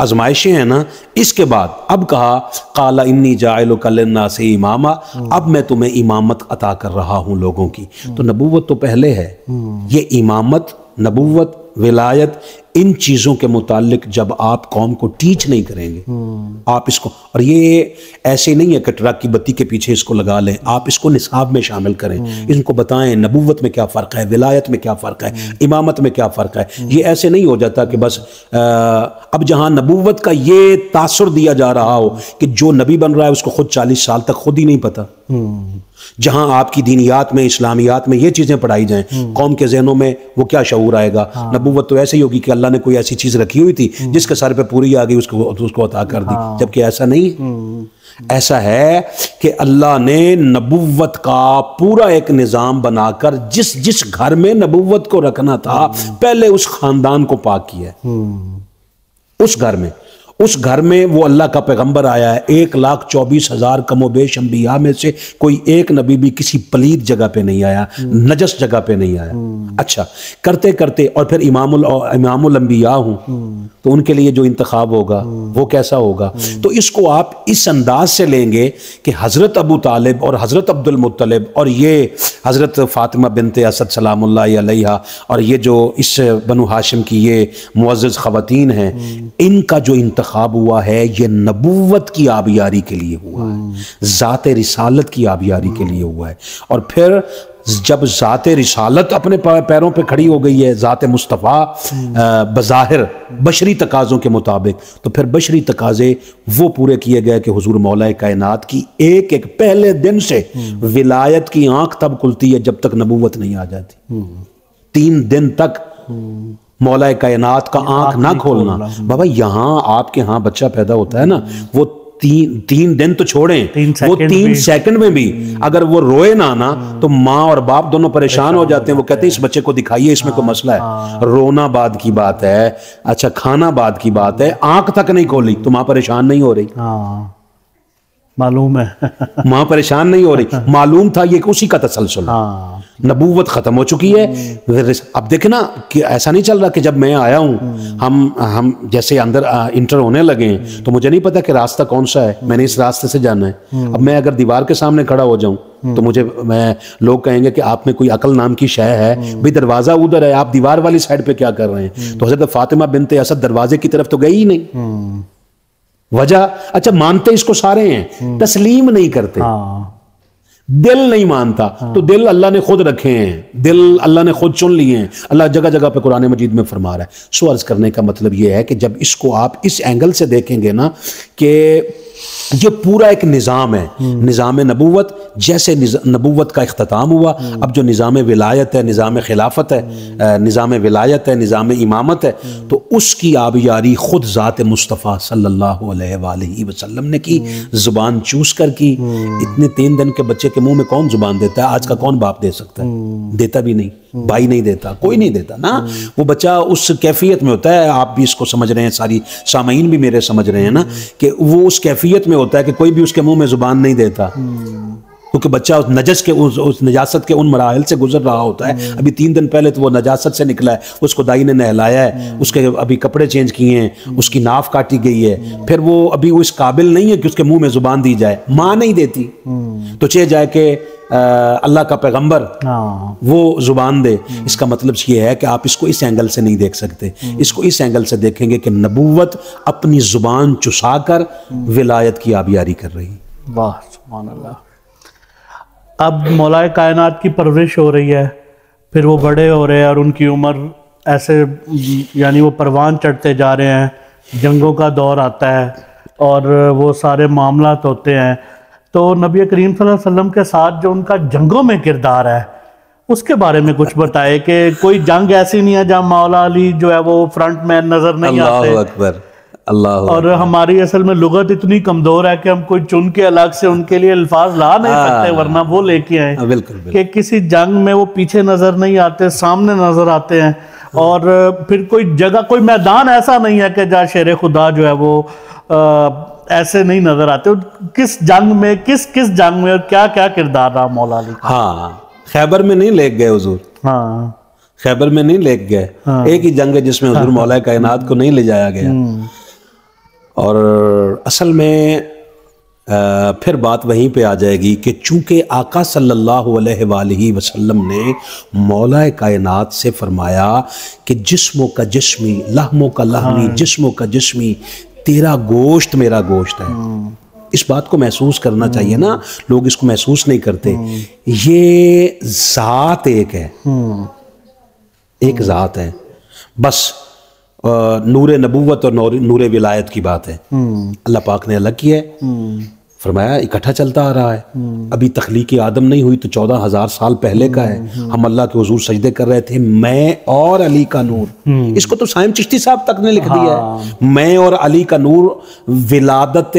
आजमाइशें हैं ना इसके बाद अब कहा काला इन्नी जायल से इमामा हम्म। अब मैं तुम्हें इमामत अता कर रहा हूँ लोगों की तो नबूत तो पहले है ये इमामत नबूत विलायत इन चीज़ों के मुतालिक जब आप कौम को टीच नहीं करेंगे आप इसको और ये ऐसे नहीं है कटरा की बत्ती के पीछे इसको लगा लें आप इसको निसाब में शामिल करें इनको बताएं नबूवत में क्या फ़र्क है विलायत में क्या फ़र्क है इमामत में क्या फ़र्क है ये ऐसे नहीं हो जाता कि बस आ, अब जहां नबूवत का ये तासर दिया जा रहा हो कि जो नबी बन रहा है उसको खुद चालीस साल तक खुद ही नहीं पता जहां आपकी दीनियात में इस्लामियात में ये चीज़ें पढ़ाई जाएं कौम के जहनों में वो क्या शऊर आएगा हाँ। नबूवत तो ऐसे ही होगी कि अल्लाह अल्लाह ने कोई ऐसी चीज़ रखी हुई थी हम्म। जिसके सर पे पूरी आ गई उसको उसको अता कर दी हाँ। जबकि ऐसा नहीं है हम्म। ऐसा है कि अल्लाह ने नबुवत का पूरा एक निज़ाम बनाकर जिस जिस घर में नबुवत को रखना था हम्म। पहले उस खानदान को पाक किया उस घर में उस घर में वो अल्लाह का पैगंबर आया है एक लाख चौबीस हज़ार कमोबेश अंबिया में से कोई एक नबी भी किसी पलीद जगह पे नहीं आया नजस जगह पे नहीं आया अच्छा करते करते और फिर इमाम इमाम अंबिया हूं तो उनके लिए जो इंतखब होगा वो कैसा होगा तो इसको आप इस अंदाज से लेंगे कि हज़रत अबू तालिब और हज़रत मुतलब और ये हज़रत फ़ातिमा बिनते असद सलाम और ये जो इस बनु हाशिम की ये मुआज़ ख़वान हैं इनका जो इंत इंतखब हुआ है ये नबूवत की आबियारी के लिए हुआ है ज़ात रिसालत की आबियारी के लिए हुआ है और फिर जब ज़ात रिसालत अपने पैरों पर पे खड़ी हो गई है ज़ात मुस्तफ़ा बज़ाहिर बशरी तकाज़ों के मुताबिक तो फिर बशरी तकाज़े वो पूरे किए गए कि हजूर मौल कायन की एक एक पहले दिन से विलायत की आँख तब खुलती है जब तक नबूवत नहीं आ जाती तीन दिन तक मौला कायनात का आंख ना खोलना बाबा यहाँ आपके यहाँ बच्चा पैदा होता है ना वो तीन तीन दिन तो छोड़ें वो तीन सेकंड में भी हम्म। अगर वो रोए ना ना हम्म। तो माँ और बाप दोनों परेशान हो जाते हैं वो कहते हैं इस बच्चे को दिखाइए इसमें कोई हाँ, मसला है हाँ। रोना बाद की बात है अच्छा खाना बाद की बात है आंख तक नहीं खोली तो माँ परेशान नहीं हो रही हाँ। मालूम है माँ परेशान नहीं हो रही मालूम था ये उसी का तसलसल हाँ। नबूवत ख़त्म हो चुकी है हम्म। अब देखे ना कि ऐसा नहीं चल रहा कि जब मैं आया हूँ हम्म। हम हम जैसे अंदर इंटर होने लगे हैं हम्म। तो मुझे नहीं पता कि रास्ता कौन सा है मैंने इस रास्ते से जाना है अब मैं अगर दीवार के सामने खड़ा हो जाऊं तो मुझे मैं लोग कहेंगे कि आप में कोई अकल नाम की शय है भाई दरवाज़ा उधर है आप दीवार वाली साइड पर क्या कर रहे हैं तो हजरत फातिमा बिनते असद दरवाजे की तरफ तो गई ही नहीं वजह अच्छा मानते इसको सारे हैं हम्म। तस्लीम नहीं करते हाँ। दिल नहीं मानता हाँ। तो दिल अल्लाह ने खुद रखे हैं दिल अल्लाह ने खुद चुन लिए हैं अल्लाह जगह जगह पे कुरान मजीद में फरमा रहा है सो अर्ज करने का मतलब यह है कि जब इसको आप इस एंगल से देखेंगे ना कि ये पूरा एक निज़ाम है हम्म। निज़ाम नबूवत जैसे नबूवत का अख्ताम हुआ हम्म। अब जो निज़ाम विलायत है निज़ाम खिलाफत है हम्म। निज़ाम विलायत है निज़ाम इमामत है तो उसकी आबियारी ख़ुद ज़ात मुस्तफ़ा सल्ला ने की ज़ुबान चूस कर की इतने तीन दिन के बच्चे के मुँह में कौन ज़ुबान देता है आज का कौन बाप दे सकता है देता भी नहीं भाई नहीं देता कोई नहीं देता ना वो बच्चा उस कैफियत में होता है आप भी इसको समझ रहे हैं सारी सामीन भी मेरे समझ रहे हैं ना कि वो उस कैफियत में होता है कि कोई भी उसके मुंह में जुबान नहीं देता क्योंकि बच्चा उस नजस के उस उस नजासत के उन मराहल से गुजर रहा होता है हम्म। अभी तीन दिन पहले तो वो नजासत से निकला है उसको दाई ने नहलाया है हम्म। उसके अभी कपड़े चेंज किए हैं हम्म। उसकी नाफ काटी गई है फिर वो अभी उस काबिल नहीं है कि उसके मुंह में जुबान दी जाए माँ नहीं देती तो चे जाए कि अल्लाह का पैगंबर हाँ। वो जुबान दे इसका मतलब ये है कि आप इसको इस एंगल से नहीं देख सकते इसको इस एंगल से देखेंगे कि नबूवत अपनी जुबान चुसा कर विलायत की आबियारी कर रही वाह अब मौलाए कायनात की परवरिश हो रही है फिर वो बड़े हो रहे हैं और उनकी उम्र ऐसे यानी वो परवान चढ़ते जा रहे हैं जंगों का दौर आता है और वो सारे मामला होते हैं तो नबी करीम वसल्लम के साथ जो उनका जंगों में किरदार है उसके बारे में कुछ बताए कि कोई जंग ऐसी नहीं है जहाँ मौला अली जो है वो फ्रंट में नज़र नहीं आते अकबर अल्लाह और हमारी असल में लुगत इतनी कमजोर है कि हम कोई चुन के अलग से उनके लिए अल्फाज ला नहीं हाँ। सकते वरना वो लेके आए हाँ, बिल्कुल कि किसी जंग में वो पीछे नजर नहीं आते सामने नजर आते हैं और फिर कोई जगह कोई मैदान ऐसा नहीं है कि जहाँ शेर खुदा जो है वो आ, ऐसे नहीं नजर आते किस जंग में किस किस जंग में और क्या क्या किरदार रहा मौला अली हाँ खैबर में नहीं ले गए हजूर हाँ खैबर में नहीं ले गए हाँ। एक ही जंग है जिसमें हजूर हाँ। मौला कायनात को नहीं ले जाया गया हम्म। और असल में आ, फिर बात वहीं पे आ जाएगी कि चूंकि आका सल्लल्लाहु अलैहि वसल्लम ने मौला कायनात से फरमाया कि जिस्मों का जिस्मी लहमों का लहमी हाँ। जिस्मों का जिस्मी तेरा गोश्त मेरा गोश्त है हाँ। इस बात को महसूस करना हाँ। चाहिए ना लोग इसको महसूस नहीं करते ये ज़ात एक है एक ज़ात है बस नूर नबूवत और नूर विलायत की बात है हम्म। अल्लाह पाक ने अलग किया है हम्म। फरमाया इकट्ठा चलता आ रहा है अभी तखलीक आदम नहीं हुई तो चौदह हजार साल पहले का है हम अल्लाह के हजूर सजदे कर रहे थे मैं और अली का नूर हम्म। इसको तो साइम चिश्ती साहब तक ने लिख हाँ। दिया है हाँ। मैं और अली का नूर विलादत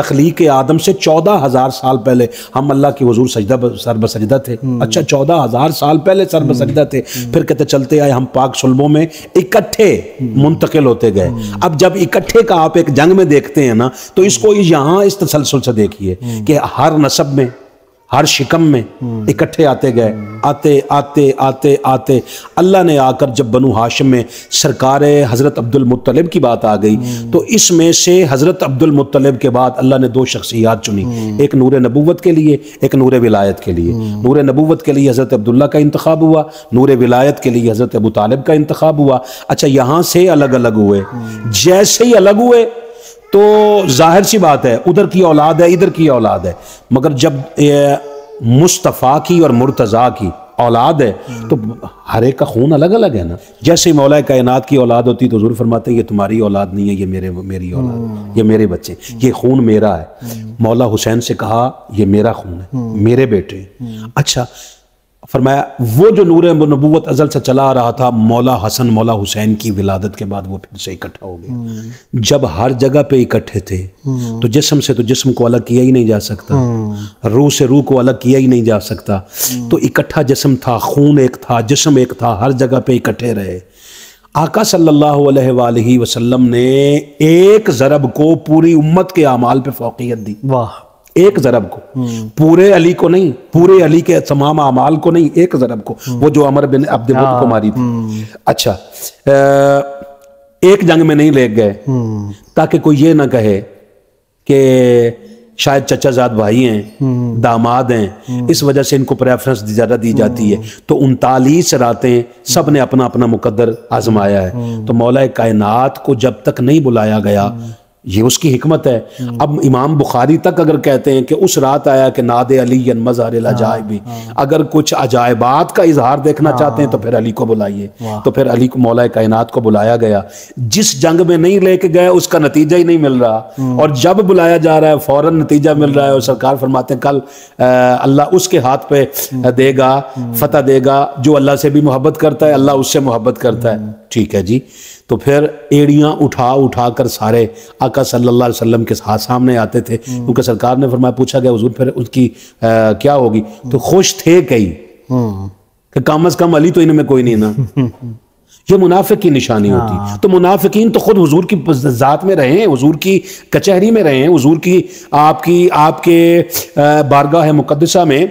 तखलीक आदम से चौदह हजार साल पहले हम अल्लाह के हजूर सजदा सरब सजदा थे हम्म। अच्छा चौदह हजार साल पहले सरब हम्म। सजदा थे फिर कहते चलते आए हम पाक सुलबों में इकट्ठे मुंतकिल होते गए अब जब इकट्ठे का आप एक जंग में देखते हैं ना तो इसको यहाँ इस तसलसल से देखिए कि हर नसब में हर शिकम में इकट्ठे आते गए आते आते आते आते अल्लाह ने आकर जब बनु हाशिम में सरकार हज़रत अब्दुल मुत्तलिब की बात आ गई तो इसमें से हज़रत अब्दुल मुत्तलिब के बाद अल्लाह ने दो शख्सियात चुनी एक नूर नबूवत के लिए एक नूर विलायत के लिए नूर नबूवत के लिए हज़रत अब्दुल्ला का इंतखब हुआ नूर विलायत के लिए हज़रत अबू तालब का इंतखब हुआ अच्छा यहाँ से अलग अलग हुए जैसे ही अलग हुए तो जाहिर सी बात है उधर की औलाद है इधर की औलाद है मगर जब मुस्तफ़ा की और मुर्तज़ा की औलाद है तो हर एक का खून अलग अलग है ना जैसे मौला कायनात की औलाद होती तो ज़रूर फरमाते ये तुम्हारी औलाद नहीं है ये मेरे मेरी औलाद ये मेरे बच्चे ये खून मेरा है मौला हुसैन से कहा ये मेरा खून है मेरे बेटे अच्छा फरमाया वो जो नूर नबूत अजल से चला आ रहा था मौला हसन मौला हुसैन की विलादत के बाद वो फिर से इकट्ठा हो गया हम्म। जब हर जगह पे इकट्ठे थे हम्म। तो जिसम से तो जिसम को अलग किया ही नहीं जा सकता हम्म। रूह से रूह को अलग किया ही नहीं जा सकता तो इकट्ठा जिसम था खून एक था जिसम एक था हर जगह पे इकट्ठे रहे आका सल्ला वसलम ने एक ज़रब को पूरी उम्मत के अमाल पर फोकियत दी वाह एक जरब को पूरे अली को नहीं पूरे अली के तमाम अमाल को नहीं एक जरब को वो जो अमर बिन अब्दुल को हाँ। मारी थी हम्म। अच्छा एक जंग में नहीं ले गए हम्म। ताकि कोई ये ना कहे कि शायद चचा जात भाई हैं हम्म। दामाद हैं इस वजह से इनको प्रेफरेंस ज़्यादा दी जाती है तो उनतालीस रातें सब ने अपना अपना मुकदर आजमाया है तो मौला कायनात को जब तक नहीं बुलाया गया ये उसकी हमत है अब इमाम बुखारी तक अगर कहते हैं कि उस रात आया कि नाद अली मजहर भी हाँ, हाँ। अगर कुछ अजायबात का इजहार देखना हाँ, चाहते हैं तो फिर अली को बुलाइए तो फिर अली को मौला कायनात को बुलाया गया जिस जंग में नहीं लेके गया उसका नतीजा ही नहीं मिल रहा हम्म। और जब बुलाया जा रहा है फौरन नतीजा मिल रहा है और सरकार फरमाते हैं कल अल्लाह उसके हाथ पे हम्म। देगा हम्म। फतेह देगा जो अल्लाह से भी मोहब्बत करता है अल्लाह उससे मोहब्बत करता है ठीक है जी तो फिर एड़ियाँ उठा उठा कर सारे आका सल्ला वसलम के साथ सामने आते थे हम्म। क्योंकि सरकार ने फरमाया पूछा गया हजूर फिर उसकी आ, क्या होगी तो खुश थे कई हम्म। कि कम अज कम अली तो इनमें कोई नहीं ना ये मुनाफे की निशानी होती हाँ। तो मुनाफिकीन तो खुद हजूर की ज़ात में रहे हैं की कचहरी में रहे हैं की आपकी आपके बारगाह मुकदसा में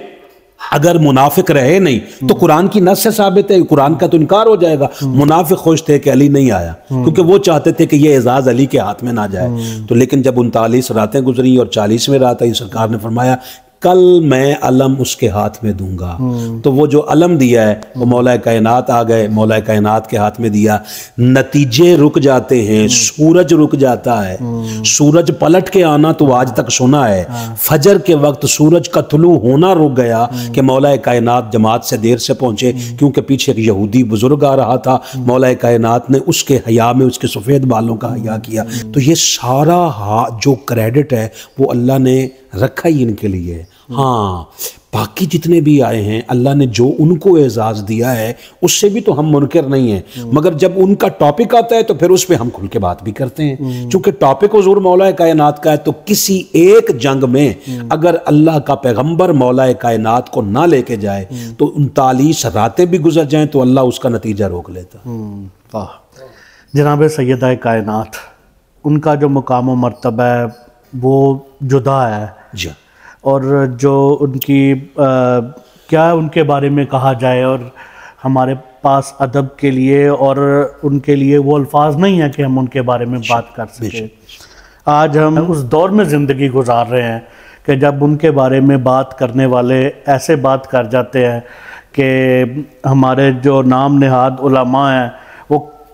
अगर मुनाफिक रहे नहीं तो हम्म। कुरान की नस से साबित है कुरान का तो इनकार हो जाएगा हम्म। मुनाफिक खुश थे कि अली नहीं आया हम्म। क्योंकि वो चाहते थे कि ये एजाज अली के हाथ में ना जाए तो लेकिन जब उनतालीस रातें गुजरी और चालीसवें रात आई सरकार ने फरमाया कल मैं अलम उसके हाथ में दूंगा हम्म। तो वो जो अलम दिया है वो मौला कायनात आ गए मौला कायनात के हाथ में दिया नतीजे रुक जाते हैं हम्म। सूरज रुक जाता है हम्म। सूरज पलट के आना तो आज तक सुना है हाँ। फजर के वक्त सूरज का थलू होना रुक गया कि मौला कायनात जमात से देर से पहुंचे क्योंकि पीछे एक यहूदी बुजुर्ग आ रहा था मौला कायनात ने उसके हया में उसके सफ़ेद बालों का हया किया तो ये सारा जो क्रेडिट है वो अल्लाह ने रखा ही इनके लिए हाँ बाकी जितने भी आए हैं अल्लाह ने जो उनको एजाज़ दिया है उससे भी तो हम मुनकर नहीं हैं मगर जब उनका टॉपिक आता है तो फिर उस पर हम खुल के बात भी करते हैं चूंकि टॉपिक हजूर मौलाए कायनात का है तो किसी एक जंग में अगर अल्लाह का पैगम्बर मौलाए कायनात को ना लेके जाए तो उनतालीस रातें भी गुजर जाए तो अल्लाह उसका नतीजा रोक लेता हम्म, वाह जनाब सैदा कायनात उनका जो मुकाम मरतब है वो जुदा है जी और जो उनकी आ, क्या उनके बारे में कहा जाए और हमारे पास अदब के लिए और उनके लिए वो अल्फाज नहीं है कि हम उनके बारे में बात कर सकें आज हम हाँ। उस दौर में ज़िंदगी गुजार रहे हैं कि जब उनके बारे में बात करने वाले ऐसे बात कर जाते हैं कि हमारे जो नाम नहाद हैं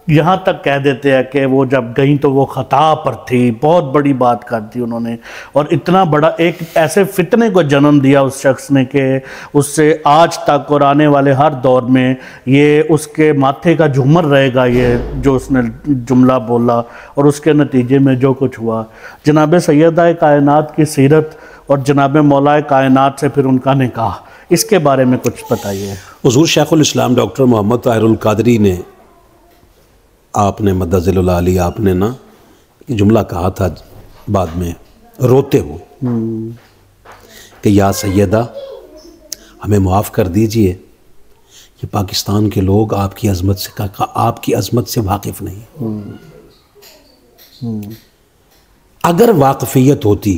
यहाँ तक कह देते हैं कि वो जब गई तो वो ख़ता पर थी बहुत बड़ी बात कर दी उन्होंने और इतना बड़ा एक ऐसे फितने को जन्म दिया उस शख्स ने कि उससे आज तक और आने वाले हर दौर में ये उसके माथे का झूमर रहेगा ये जो उसने जुमला बोला और उसके नतीजे में जो कुछ हुआ जनाब सैद कायनत की सीरत और जनाब मौलाए कायन से फिर उनका निकाह इसके बारे में कुछ बताइए हजूर शेख उम डॉक्टर मोहम्मद तायरुल कादरी ने आपने मदजिल आपने ना जुमला कहा था बाद में रोते हुए कि या सैदा हमें माफ़ कर दीजिए कि पाकिस्तान के लोग आपकी अजमत से का, का आपकी अजमत से वाकिफ़ नहीं अगर वाकफ़ियत होती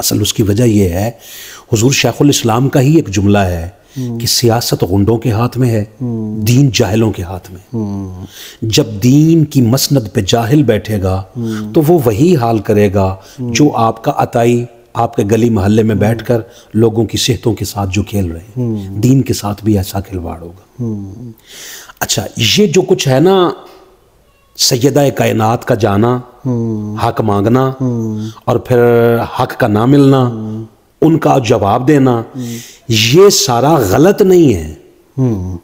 असल उसकी वजह यह है हजूर शेखुल इस्लाम का ही एक जुमला है कि सियासत गुंडों के हाथ में है दीन जाहिलों के हाथ में जब दीन की मसनद पे जाहिल बैठेगा तो वो वही हाल करेगा जो आपका अताई आपके गली मोहल्ले में बैठकर लोगों की सेहतों के साथ जो खेल रहे हैं दीन के साथ भी ऐसा खिलवाड़ होगा अच्छा ये जो कुछ है ना सैदा कायनात का जाना हक मांगना और फिर हक का ना मिलना उनका जवाब देना ये सारा गलत नहीं है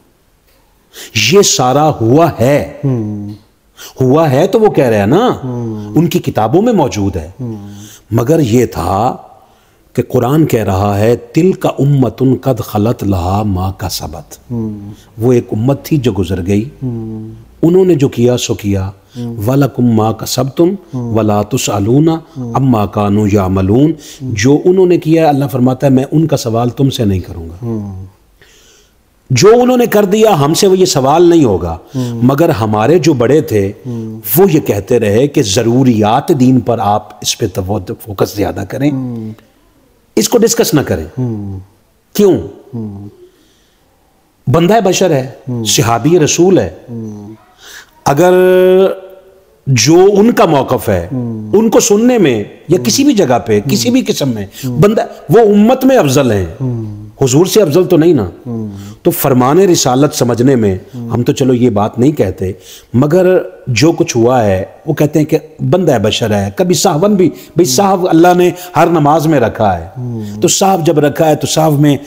ये सारा हुआ है हुआ है तो वो कह रहे हैं ना उनकी किताबों में मौजूद है मगर ये था कि कुरान कह रहा है तिल का उम्मत उन कद खलत लहा माँ का सबत वो एक उम्मत थी जो गुजर गई उन्होंने जो किया सो किया वलकुम मा का सब तुम वला तुसलूना अम्मा कानू या मलून जो उन्होंने किया है अल्लाह फरमाता है मैं उनका सवाल तुमसे नहीं करूँगा जो उन्होंने कर दिया हमसे वो ये सवाल नहीं होगा मगर हमारे जो बड़े थे वो ये कहते रहे कि ज़रूरियात दीन पर आप इस पर फोकस ज़्यादा करें इसको डिस्कस ना करें क्यों बंदा बशर है सिहाबी रसूल है अगर जो उनका मौकफ है उनको सुनने में या किसी भी जगह पे किसी भी किस्म में बंदा वो उम्मत में अफजल है हम्म। हुजूर से अफजल तो नहीं ना हम्म। तो फरमान रिसालत समझने में हम तो चलो ये बात नहीं कहते मगर जो कुछ हुआ है वो कहते हैं कि बंदा है बशर है कभी साहबन भी भाई साहब अल्लाह ने हर नमाज में रखा है तो साहब जब रखा है तो साहब में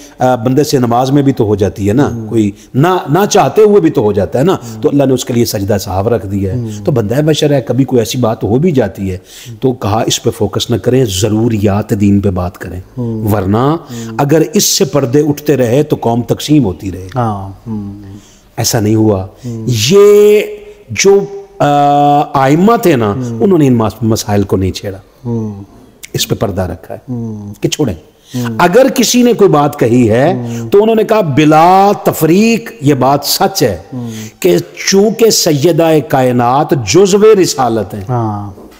बंदे से नमाज में भी तो हो जाती है ना कोई ना ना चाहते हुए भी तो हो जाता है ना तो अल्लाह ने उसके लिए सजदा साहब रख दिया है तो बंदा है बशर है कभी कोई ऐसी बात हो भी जाती है तो कहा इस पर फोकस ना करें ज़रूरियात दीन पर बात करें वरना अगर इससे पर्दे उठते रहे तो कौम तकसीम होती होती हाँ, रहे हम्म, हम्म। ऐसा नहीं हुआ हम्म। ये जो आयमा थे ना उन्होंने इन मसाइल को नहीं छेड़ा इस पे पर्दा रखा है कि छोड़े अगर किसी ने कोई बात कही है तो उन्होंने कहा बिला तफरीक ये बात सच है कि चूंकि सैदा कायनात जुजवे रिसालत है हाँ।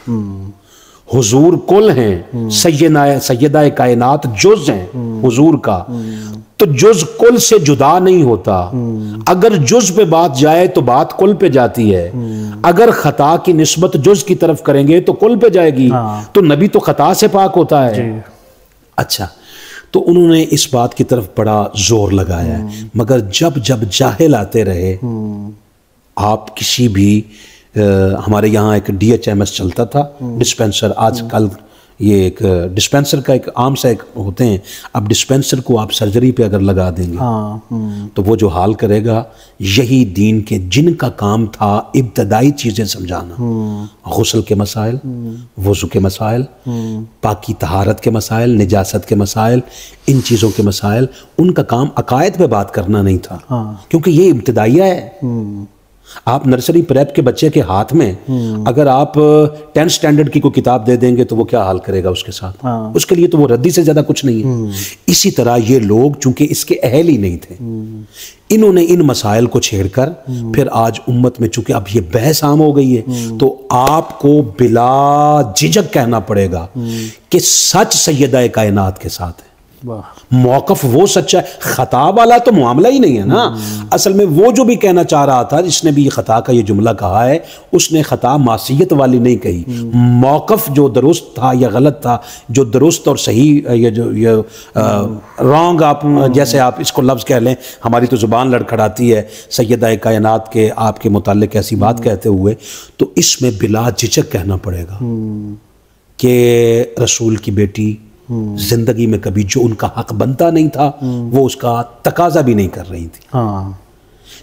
हुजूर कुल हैं सैदा सैदा कायनात जुज हैं हुजूर का तो जुज कुल से जुदा नहीं होता अगर जुज पे बात जाए तो बात कुल पे जाती है अगर खता की नस्बत जुज की तरफ करेंगे तो कुल पे जाएगी हाँ। तो नबी तो खता से पाक होता है अच्छा तो उन्होंने इस बात की तरफ बड़ा जोर लगाया है मगर जब जब जाहिल आते रहे आप किसी भी आ, हमारे यहाँ एक डी एच एम एस चलता था डिस्पेंसर आज कल ये एक डिस्पेंसर का एक आम सा एक होते हैं अब डिस्पेंसर को आप सर्जरी पे अगर लगा देंगे हाँ हम्म। तो वो जो हाल करेगा यही दीन के जिन का काम था इब्तदाई चीज़ें समझाना हम्म। गसल के मसाइल हम्म। वज़ू के मसाइल पाकि तहारत के मसाइल निजासत के मसाइल इन चीज़ों के मसाइल उनका काम अकायद पे बात करना नहीं था हाँ। क्योंकि ये इब्तदाइया है आप नर्सरी प्रेप के बच्चे के हाथ में अगर आप टेंथ स्टैंडर्ड की कोई किताब दे देंगे तो वो क्या हाल करेगा उसके साथ हाँ। उसके लिए तो वो रद्दी से ज्यादा कुछ नहीं है हम्म। इसी तरह ये लोग चूंकि इसके अहल ही नहीं थे हम्म। इन्होंने इन मसाइल को छेड़कर हम्म। फिर आज उम्मत में चूंकि अब ये बहस आम हो गई है तो आपको बिला झिझक कहना पड़ेगा कि सच सैदा कायनात के साथ है मौकफ वो सच्चा है खता वाला तो मामला ही नहीं है ना असल में वो जो भी कहना चाह रहा था जिसने भी ये खता का ये जुमला कहा है उसने खता मासीत वाली नहीं कही मौकफ जो दुरुस्त था या गलत था जो दुरुस्त और सही ये जो ये रॉन्ग आप जैसे आप इसको लफ्ज़ कह लें हमारी तो ज़ुबान लड़खड़ाती है सैद कायनात के आपके मुतल ऐसी बात कहते हुए तो इसमें बिला झिझक कहना पड़ेगा हम्म। कि रसूल की बेटी जिंदगी में कभी जो उनका हक बनता नहीं था वो उसका तकाजा भी नहीं कर रही थी हाँ।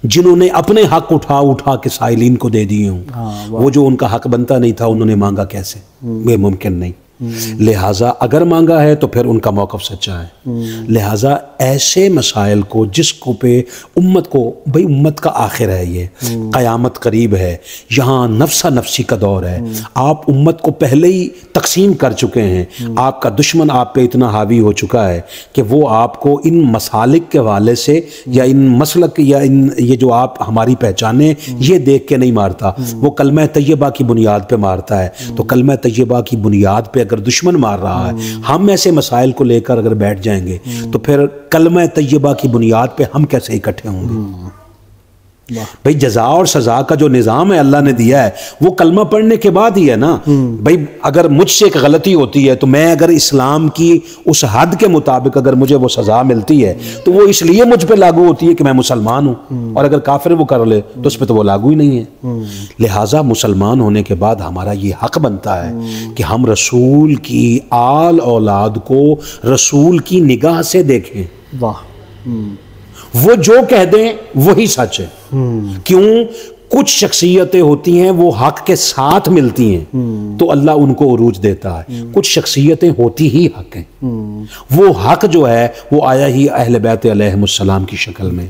जिन्होंने अपने हक उठा उठा के साइलिन को दे दिए हूँ हाँ, वो जो उनका हक बनता नहीं था उन्होंने मांगा कैसे हम्म। ये मुमकिन नहीं लिहाजा अगर मांगा है तो फिर उनका मौका सच्चा है लिहाजा ऐसे मसाइल को जिसको पे उम्मत को भाई उम्मत का आखिर है ये क़यामत करीब है यहाँ नफसा नफसी का दौर है आप उम्मत को पहले ही तकसीम कर चुके हैं आपका दुश्मन आप पे इतना हावी हो चुका है कि वो आपको इन मसालिक के वाले से या इन मसलक या इन ये जो आप हमारी पहचाने ये देख के नहीं मारता वो कलम तय्यबा की बुनियाद पर मारता है तो कलम तय्यबा की बुनियाद पर अगर दुश्मन मार रहा है हम ऐसे मसाइल को लेकर अगर बैठ जाएंगे तो फिर कलमा तयबा की बुनियाद पर हम कैसे इकट्ठे होंगे भाई जजा और सजा का जो निज़ाम है अल्लाह ने दिया है वो कलमा पढ़ने के बाद ही है ना हम्म। भाई अगर मुझसे एक गलती होती है तो मैं अगर इस्लाम की उस हद के मुताबिक अगर मुझे वो सज़ा मिलती है तो वो इसलिए मुझ पर लागू होती है कि मैं मुसलमान हूँ हम्म। और अगर काफिर वो कर ले तो उस पर तो वो लागू ही नहीं है हम्म। लिहाजा मुसलमान होने के बाद हमारा ये हक बनता है कि हम रसूल की आल औलाद को रसूल की निगाह से देखें वाह वो जो कह दें वही सच है क्यों कुछ शख्सियतें होती हैं वो हक के साथ मिलती हैं तो अल्लाह उनको उरूज देता है कुछ शख्सियतें होती ही हक हैं वो हक जो है वो आया ही अहल बैत अलैहिस्सलाम की शक्ल में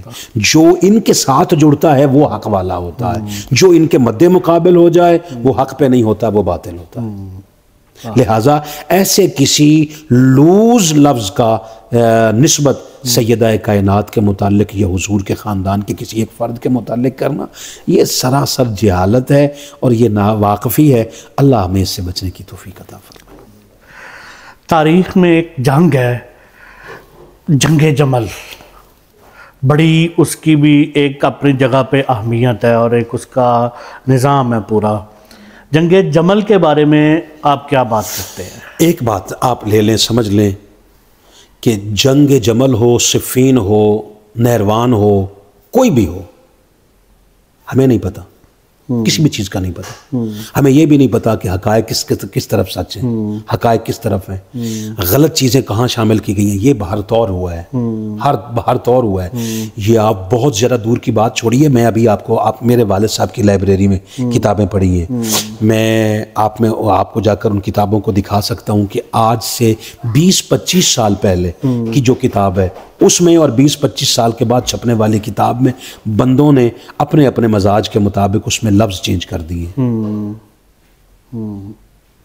जो इनके साथ जुड़ता है वो हक वाला होता है जो इनके मद्दे मुकाबल हो जाए वो हक पे नहीं होता वो बातिल होता है हाँ। लिहाजा ऐसे किसी लूज लफ्ज़ का नस्बत हम्म। सैदा कायनत के मुतल या हजूर के ख़ानदान के किसी एक फ़र्द के मतलब करना ये सरासर जहालत है और ये नावाकफ़ी है अल्लाह हमें इससे बचने की तोफ़ी का फरमाए तारीख़ में एक जंग है जंग जमल बड़ी उसकी भी एक अपनी जगह पर अहमियत है और एक उसका निज़ाम है पूरा जंग जमल के बारे में आप क्या बात करते हैं एक बात आप ले लें समझ लें कि जंग जमल हो सिफीन हो नहरवान हो कोई भी हो हमें नहीं पता हम्म। किसी भी चीज़ का नहीं पता हम्म। हमें यह भी नहीं पता कि हकाय किस किस तरफ सच है हम्म। हकाय किस तरफ है गलत चीज़ें कहाँ शामिल की गई हैं ये बाहर तौर हुआ है हर बाहर तौर हुआ है ये आप बहुत ज़रा दूर की बात छोड़िए मैं अभी आपको आप मेरे वालद साहब की लाइब्रेरी में किताबें पढ़ी हैं मैं आप में आपको जाकर उन किताबों को दिखा सकता हूँ कि आज से बीस पच्चीस साल पहले की जो किताब है उसमें और 20-25 साल के बाद छपने वाली किताब में बंदों ने अपने अपने मजाज के मुताबिक उसमें लफ्ज़ चेंज कर दिए हम्म, हम्म।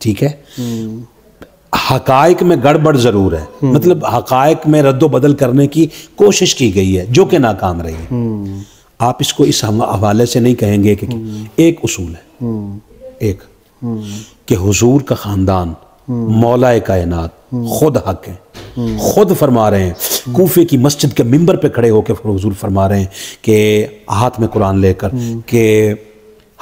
ठीक है हम्म। हकायक में गड़बड़ ज़रूर है मतलब हकायक में रद्दो बदल करने की कोशिश की गई है जो कि नाकाम रही है आप इसको इस हवाले से नहीं कहेंगे कि एक उसूल है एक कि हुजूर का ख़ानदान मौलाए कायनात खुद हक है खुद फरमा रहे हैं कोफे की मस्जिद के मंबर पे खड़े होकर हजूर फरमा रहे हैं कि हाथ में कुरान लेकर के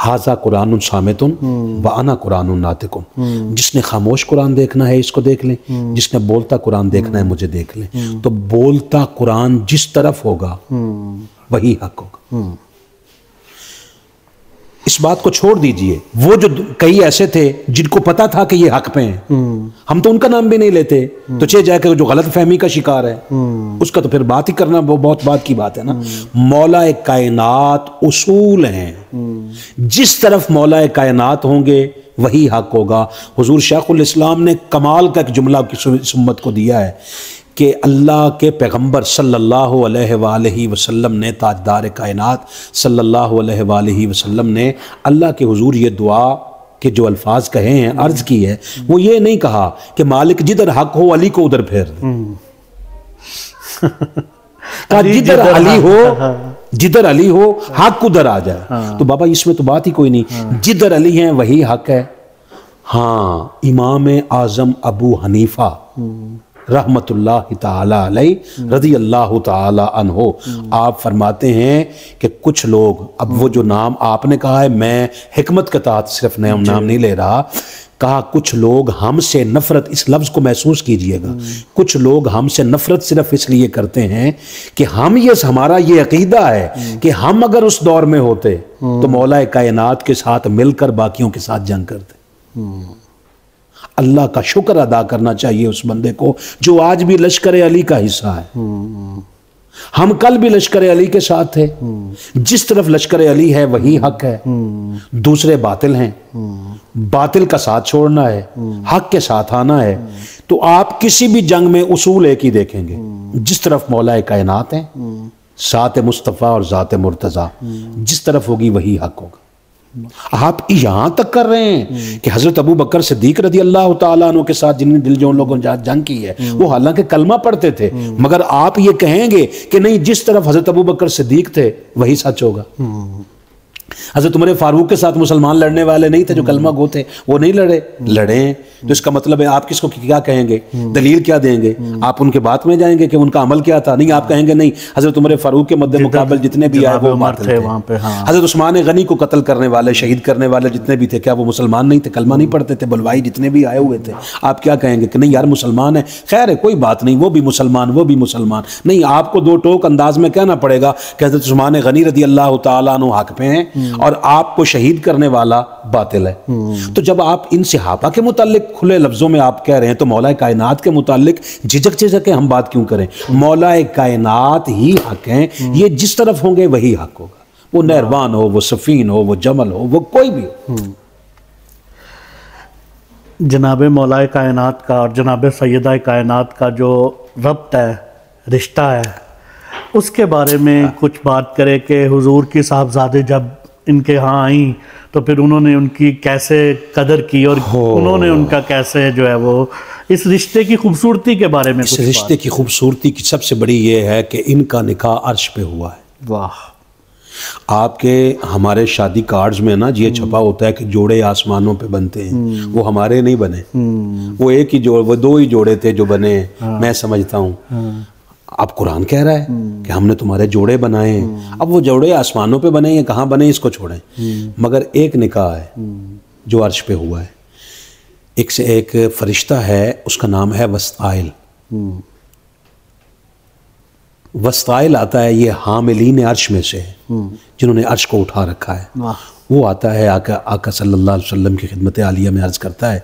हाजा कुरान शामितुन व आना कुरान नातिक जिसने खामोश कुरान देखना है इसको देख लें जिसने बोलता कुरान देखना है मुझे देख लें तो बोलता कुरान जिस तरफ होगा वही हक होगा इस बात को छोड़ दीजिए वो जो कई ऐसे थे जिनको पता था कि ये हक पे हैं हम्म। हम तो उनका नाम भी नहीं लेते तो चे हम्म। जाकर जो गलत फहमी का शिकार है हम्म। उसका तो फिर बात ही करना वो बहुत बात की बात है ना मौला कायनात उसूल हैं जिस तरफ मौला कायनात होंगे वही हक होगा हजूर शेख उम ने कमाल का एक जुमला की सुम्मत को दिया है कि अल्लाह के पैगम्बर सल्ला अलैहि ने ताजदार कायनत सल्ला अलैहि ने अल्लाह के हजूर ये दुआ के जो अल्फाज कहे हैं अर्ज की है वो ये नहीं कहा कि मालिक जिधर हक हो अली को उधर फेर हम्म। कहा हाँ। जिधर अली हो जिधर अली हो हक उधर आ जाए हाँ। तो बाबा इसमें तो बात ही कोई नहीं हाँ। जिधर अली है वही हक है हाँ इमाम आजम अबू हनीफा हम्म। रहमतुल्लाह रजी अल्लाह तहो आप फरमाते हैं कि कुछ लोग अब वो जो नाम आपने कहा है मैं हमत के तहत सिर्फ नया नाम नहीं ले रहा कहा कुछ लोग हमसे नफरत इस लफ्ज़ को महसूस कीजिएगा कुछ लोग हमसे नफरत सिर्फ इसलिए करते हैं कि हम ये हमारा ये अकीदा है कि हम अगर उस दौर में होते तो मौला कायनात के साथ मिलकर बाकियों के साथ जंग करते हम्म। अल्लाह का शुक्र अदा करना चाहिए उस बंदे को जो आज भी लश्कर अली का हिस्सा है हम कल भी लश्कर अली के साथ थे जिस तरफ लश्कर अली है वही हक है दूसरे बातिल हैं बातिल का साथ छोड़ना है हक के साथ आना है तो आप किसी भी जंग में उसूल एक ही देखेंगे जिस तरफ मौलाए कायनात हैं सात मुस्तफ़ा और ज़ात मुर्तज़ा जिस तरफ होगी वही हक होगा आप यहां तक कर रहे हैं कि हजरत अबू बकर सिद्दीक रदी अल्लाह तु के साथ जिन्होंने दिल जो उन लोगों ने जंग की है वो हालांकि कलमा पढ़ते थे मगर आप ये कहेंगे कि नहीं जिस तरफ हजरत अबू बकर सिद्दीक थे वही सच होगा हजरत तुम्हारे फारूक के साथ मुसलमान लड़ने वाले नहीं थे जो कलमा गो थे वो नहीं लड़े लड़े तो इसका मतलब है आप किसको क्या कहेंगे दलील क्या देंगे आप उनके बात में जाएंगे कि उनका अमल क्या था नहीं आप हाँ। कहेंगे नहीं हजरत उमर फारूक के मद्दे मुकाबल जितने भी आए वो थे वहाँ हाँ। हजरत उस्मान गनी को कत्ल करने वाले शहीद करने वाले जितने भी थे क्या वो मुसलमान नहीं थे कलमा नहीं पढ़ते थे बलवाई जितने भी आए हुए थे आप क्या कहेंगे कि नहीं यार मुसलमान है खैर है कोई बात नहीं वो भी मुसलमान वो भी मुसलमान नहीं आपको दो टोक अंदाज में कहना पड़ेगा कि हजरत उस्मान गनी रदी अल्लाह तक पे हैं हम्म। और आपको शहीद करने वाला बातिल है हम्म। तो जब आप इन सिहाबा के मुतालिक खुले लफ्जों में आप कह रहे हैं तो मौलाए कायनात के मुतालिक झिझक झिझक हम बात क्यों करें मौलाए कायनात ही हक हैं हम्म। ये जिस तरफ होंगे वही हक होगा वो नहरवान हो वो सफ़ीन हो वो जमल हो वो कोई भी हो जनाब मौलाए कायनात का और जनाब सैदा कायनात का जो रब्त है रिश्ता है उसके बारे में हाँ। कुछ बात करें कि हुजूर की साहबजादे जब इनके यहाँ आई तो फिर उन्होंने उनकी कैसे कदर की और उन्होंने उनका कैसे जो है वो इस रिश्ते की खूबसूरती के बारे में इस रिश्ते की खूबसूरती की सबसे बड़ी ये है कि इनका निकाह अर्श पे हुआ है वाह आपके हमारे शादी कार्ड्स में ना ये छपा होता है कि जोड़े आसमानों पे बनते हैं हम्म। वो हमारे नहीं बने हम्म। वो एक ही जोड़ वो दो ही जोड़े थे जो बने हाँ। मैं समझता हूँ हाँ। अब कुरान कह रहा है कि हमने तुम्हारे जोड़े बनाए हैं अब वो जोड़े आसमानों पे बने हैं कहाँ बने इसको छोड़ें मगर एक निकाह है जो अर्श पे हुआ है एक से एक फरिश्ता है उसका नाम है वस्ताइल वस्ताइल आता है ये हामिलीन अर्श में से जिन्होंने अर्श को उठा रखा है वो आता है आका आका सल्ला अलैहि की खिदमत आलिया में अर्ज़ करता है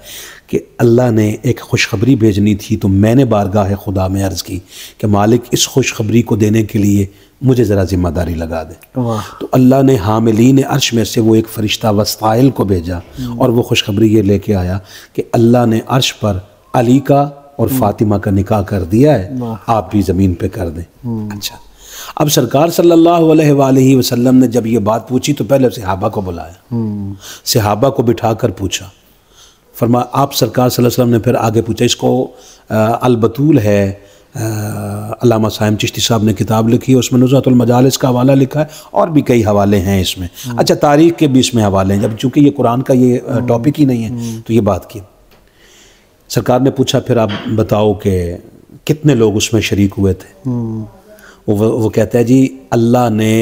कि अल्लाह ने एक खुशखबरी भेजनी थी तो मैंने बारगाह खुदा में अर्ज़ की कि मालिक इस खुशखबरी को देने के लिए मुझे ज़रा ज़िम्मेदारी लगा दे तो अल्लाह ने हामिलीन अर्श में से वो एक फ़रिश्ता वस्ताइल को भेजा हम्म। और वो खुशखबरी ये लेके आया कि अल्लाह ने अर्श पर अली का और हम्म। फातिमा का निकाह कर दिया है आप भी ज़मीन पर कर दें हम्म। अच्छा अब सरकार सल्लल्लाहु अलैहि वसल्लम ने जब ये बात पूछी तो पहले सिहाबा को बुलाया सिहाबा को बिठा कर पूछा फरमा आप सरकार वसल्लम ने फिर आगे पूछा इसको अलबतूल है अलामा साहिम चिश्ती साहब ने किताब लिखी है उसमें नुजातुलमजालस का हवाला लिखा है और भी कई हवाले हैं इसमें हम्म। अच्छा तारीख के भी इसमें हवाले हैं जब चूँकि ये कुरान का ये हम्म। टॉपिक ही नहीं है हम्म। तो ये बात की सरकार ने पूछा फिर आप बताओ कि कितने लोग उसमें शरीक हुए थे वो वो कहता है जी अल्लाह ने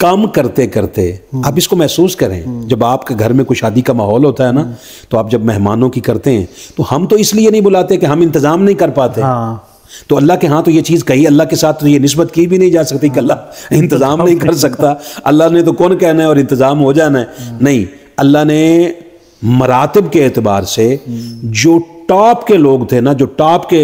काम करते करते हम्म। आप इसको महसूस करें हम्म। जब आपके घर में कोई शादी का माहौल होता है ना हम्म। तो आप जब मेहमानों की करते हैं तो हम तो इसलिए नहीं बुलाते कि हम इंतज़ाम नहीं कर पाते हाँ। तो अल्लाह के हाँ तो ये चीज़ कही अल्लाह के साथ तो ये नस्बत की भी नहीं जा सकती कि अल्लाह इंतज़ाम नहीं कर सकता अल्लाह ने तो कौन कहना है और इंतज़ाम हो जाना है नहीं अल्लाह ने मरातब के एतबार से जो टॉप के लोग थे ना जो टॉप के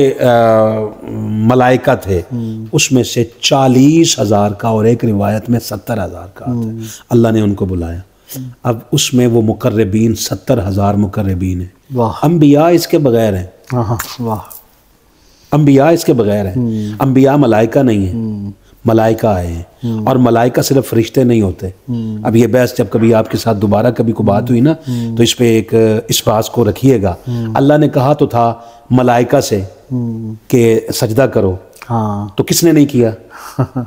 मलाइका थे हम्म। उसमें से चालीस हजार का और एक रिवायत में सत्तर हजार का हम्म। अल्लाह ने उनको बुलाया हम्म। अब उसमें वो मुकर्रबीन सत्तर हजार मुकर्रबीन है अम्बिया इसके बगैर है हाँ, हाँ, अम्बिया इसके बगैर है अम्बिया मलाइका नहीं है मलाइका आए हम्म। और मलाइका सिर्फ फरिश्ते नहीं होते हम्म। अब ये बहस जब कभी आपके साथ दोबारा कभी को बात हुई ना हम्म। तो इस पे एक इस बात को रखिएगा अल्लाह ने कहा तो था मलाइका से कि सजदा करो हाँ तो किसने नहीं किया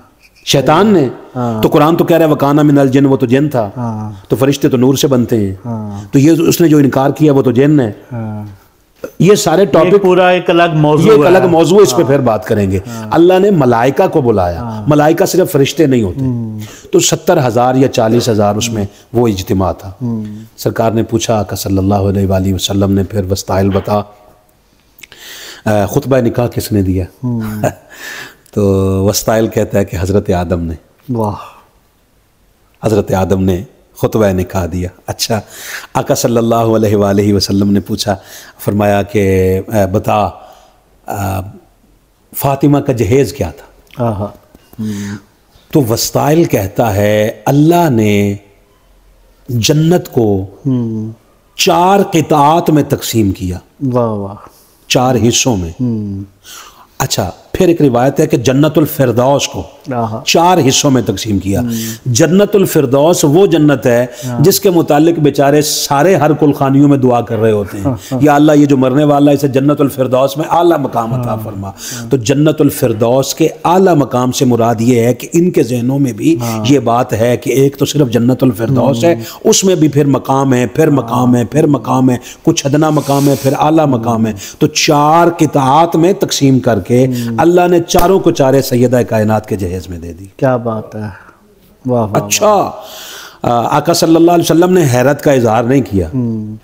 शैतान ने हाँ। तो कुरान तो कह रहा है वकाना मिनल जिन वो तो जिन था हाँ। तो फरिश्ते तो नूर से बनते हैं हाँ। तो ये उसने जो इनकार किया वो तो जिन है हाँ। ये सारे टॉपिक पूरा एक अलग मौजूद एक अलग मौजूद इस पर हाँ। फिर बात करेंगे हाँ। अल्लाह ने मलाइका को बुलाया हाँ। मलाइका सिर्फ फरिश्ते नहीं होते हम्म। तो सत्तर हज़ार या चालीस हज़ार उसमें हम्म। वो इजतमा था हम्म। सरकार ने पूछा का सल्लल्लाहु अलैहि ने फिर वस्ताइल बता खुतबा निकाह किसने दिया तो वस्ताइल कहता है कि हज़रत आदम ने वाह हज़रत आदम ने खुतबा ने कहा दिया अच्छा आका सल्लल्लाहु अलैहि वसल्लम ने पूछा फरमाया कि बता आ, फातिमा का जहेज़ क्या था तो वस्ताइल कहता है अल्लाह ने जन्नत को हम्म। चार कितात में तकसीम किया वाह वाह चार हिस्सों में हम्म। अच्छा फिर एक रिवायत है कि जन्नतुल फिरदौस को चार हिस्सों में तकसीम किया जन्नतुल फिरदौस वो जन्नत है हाँ। जिसके मुतालिक बेचारे सारे हर कुल खानियों में दुआ कर रहे होते हैं हाँ। या अल्लाह ये जो मरने वाला है इसे जन्नतुल फिरदौस में आला मकाम अता हाँ। फरमा तो जन्नतुल फिरदौस के आला मकाम से मुराद ये है कि इनके जहनों में भी ये बात है कि एक तो सिर्फ जन्नतुल फिरदौस है हम्म। उसमें भी फिर मकाम है फिर मकाम है फिर मकाम है कुछ अदना मकाम है फिर आला मकाम है तो चार कितात में तकसीम करके हम्म। अल्लाह ने चारों को चारे सैद कायनात के जहेज में दे दी क्या बात है वाह अच्छा आ, आका सल्लल्लाहु अलैहि वसल्लम ने हैरत का इजहार नहीं किया हम्म।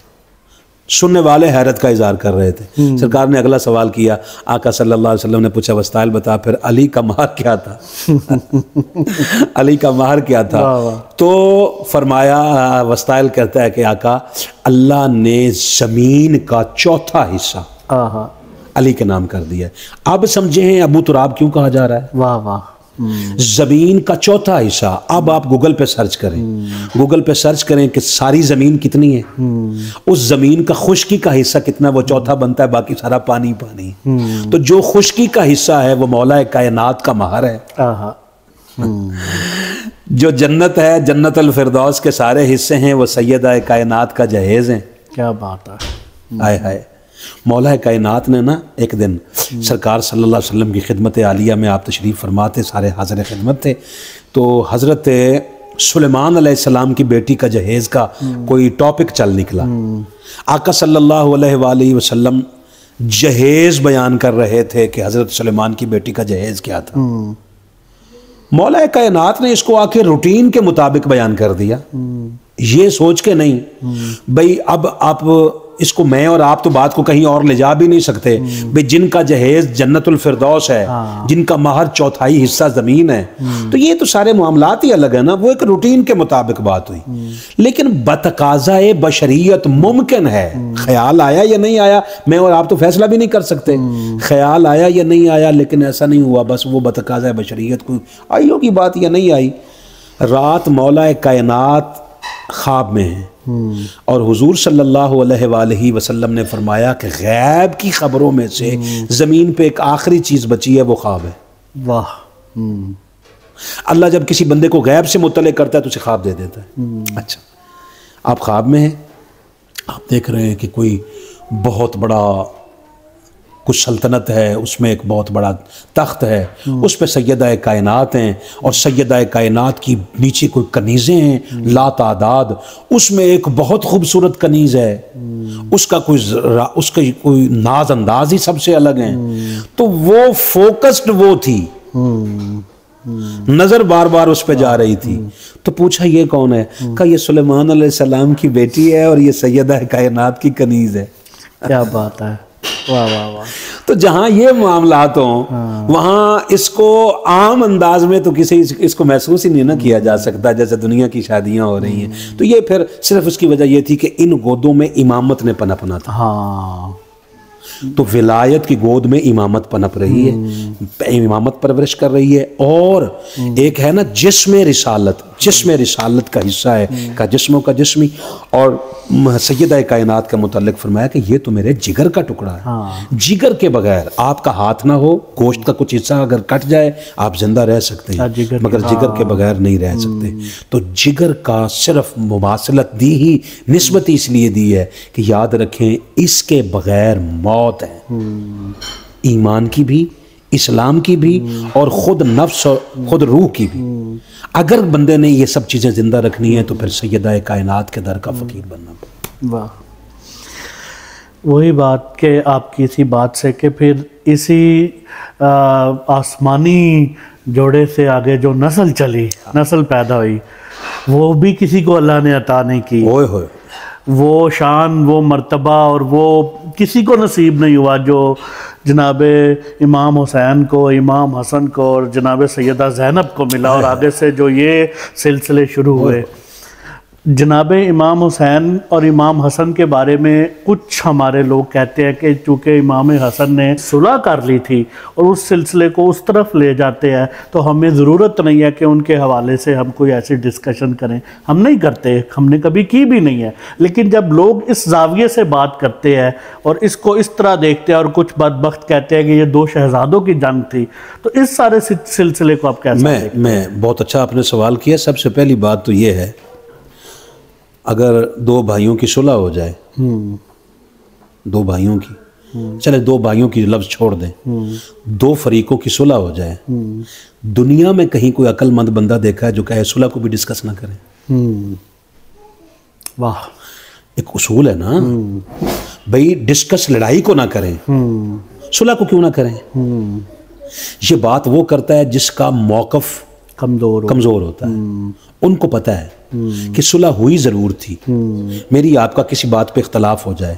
सुनने वाले हैरत का इजहार कर रहे थे हम्म। सरकार ने अगला सवाल किया आका सल्लल्लाहु अलैहि वसल्लम ने पूछा वस्ताइल बता फिर अली का माहर क्या था अली का माहर क्या था तो फरमाया वस्ताइल कहता है कि आका अल्लाह ने ज़मीन का चौथा हिस्सा अली के नाम कर दिया अब समझे हैं अबू तुराब क्यों कहा जा रहा है वाह वाह हम्म। जमीन का चौथा हिस्सा अब आप गूगल पे सर्च करें हम्म। गूगल पे सर्च करें कि सारी जमीन कितनी है हम्म। उस जमीन का खुश्की का हिस्सा कितना वो चौथा बनता है बाकी सारा पानी पानी तो जो खुश्की का हिस्सा है वो मौला कायनात का महार है जो जन्नत है जन्नत फिरदौस के सारे हिस्से हैं वो सैदा कायनात का जहेज है क्या बात है हाय मौला कायनात ने ना एक दिन सरकार सल्ला वसम की खिदमत आलिया में आप तशरीफ़ फरमाते सारे हाजिर खिदमत थे तो हज़रत सुलेमान सलाम की बेटी का जहेज़ का कोई टॉपिक चल निकला आका सल्ला अलैहि जहेज़ बयान कर रहे थे कि हज़रत सलेमान की बेटी का जहेज़ क्या था मौला कायनात ने इसको आके रूटीन के मुताबिक बयान कर दिया ये सोच के नहीं हम्म। भाई अब आप इसको मैं और आप तो बात को कहीं और ले जा भी नहीं सकते हम्म। भाई जिनका जहेज जन्नतुल फिरदौस है हाँ। जिनका महर चौथाई हिस्सा ज़मीन है हम्म। तो ये तो सारे मामला ही अलग है ना वो एक रूटीन के मुताबिक बात हुई हम्म। लेकिन बतकाजा बशरीत मुमकिन है ख्याल आया या नहीं आया मैं और आप तो फैसला भी नहीं कर सकते ख्याल आया या नहीं आया लेकिन ऐसा नहीं हुआ बस वो बतकाजा बशरीत को आई होगी बात या नहीं आई रात मौला कायनात ख्वाब में है और हुजूर सल्लल्लाहु अलैहि वसल्लम ने फरमाया कि गैब की खबरों में से ज़मीन पे एक आखिरी चीज़ बची है वो ख्वाब है वाह अल्लाह जब किसी बंदे को गैब से मुतल करता है तो उसे ख्वाब दे देता है अच्छा आप ख्वाब में हैं आप देख रहे हैं कि कोई बहुत बड़ा कुछ सल्तनत है उसमें एक बहुत बड़ा तख्त है हम्म। उस पर सैदा कायनात हैं और सैदा कायनात की नीचे कोई कनीज़ें हैं हम्म। ला तादाद उसमें एक बहुत खूबसूरत कनीज़ है हम्म। उसका कोई उसका कोई नाज अंदाज ही सबसे अलग है तो वो फोकस्ड वो थी नजर बार बार उस पर जा हाँ। रही थी तो पूछा ये कौन है कहा ये सलेमान सलाम की बेटी है और ये सैदा कायनात की कनीज है क्या बात है वाह वाह वाह तो जहां ये मामला तो हाँ। वहां इसको आम अंदाज में तो किसी इसको महसूस ही नहीं ना किया जा सकता जैसे दुनिया की शादियां हो रही हैं हम्म। तो ये फिर सिर्फ उसकी वजह ये थी कि इन गोदों में इमामत ने पनपना था हाँ तो विलायत की गोद में इमामत पनप रही है हम्म। इमामत परवरिश कर रही है और हम्म। एक है ना जिसमें रिसालत जिसम रिसालत का हिस्सा है का जिसमों का जिसमी और सैद कायनात का मतलब फरमाया कि ये तो मेरे जिगर का टुकड़ा है हाँ। जिगर के बगैर आपका हाथ ना हो गोश्त का कुछ हिस्सा अगर कट जाए आप जिंदा रह सकते हैं जिगर मगर हाँ। जिगर के हाँ। बगैर नहीं रह सकते तो जिगर का सिर्फ मुबासलत दी ही नस्बत इसलिए दी है कि याद रखें इसके बगैर मौत है हम्म। ईमान की भी इस्लाम की भी और ख़ुद नफ्स और ख़ुद रूह की भी अगर बंदे ने ये सब चीज़ें ज़िंदा रखनी है तो फिर सैदा कायनात के दर का फ़कीर बनना वाह वही बात के आपकी इसी बात से कि फिर इसी आसमानी जोड़े से आगे जो नस्ल चली नस्ल पैदा हुई वो भी किसी को अल्लाह ने अता नहीं की ओए होए वो शान वो मर्तबा और वो किसी को नसीब नहीं हुआ जो जनाब इमाम हुसैन को इमाम हसन को और जनाब सैदा जैनब को मिला और हाँ। आगे से जो ये सिलसिले शुरू हुए जनाब इमाम हुसैन और इमाम हसन के बारे में कुछ हमारे लोग कहते हैं कि चूँकि इमाम हसन ने सुलह कर ली थी और उस सिलसिले को उस तरफ ले जाते हैं तो हमें ज़रूरत नहीं है कि उनके हवाले से हम कोई ऐसी डिस्कशन करें हम नहीं करते हमने कभी की भी नहीं है लेकिन जब लोग इस जाविये से बात करते हैं और इसको इस तरह देखते हैं और कुछ बदबख्त कहते हैं कि ये दो शहजादों की जंग थी तो इस सारे सिलसिले को आप कहते हैं मैं मैं बहुत अच्छा आपने सवाल किया सबसे पहली बात तो ये है अगर दो भाइयों की सुलह हो जाए दो भाइयों की चले दो भाइयों की लफ्ज छोड़ दें दो फरीकों की सुलह हो जाए दुनिया में कहीं कोई अकलमंद बंदा देखा है जो कहे सुलह को भी डिस्कस ना करें वाह एक उसूल है ना भाई डिस्कस लड़ाई को ना करें सुलह को क्यों ना करें ये बात वो करता है जिसका मौकफ कमजोर कमजोर होता है हम्म। उनको पता है कि सुलह हुई ज़रूर थी मेरी आपका किसी बात पे इख्तलाफ हो जाए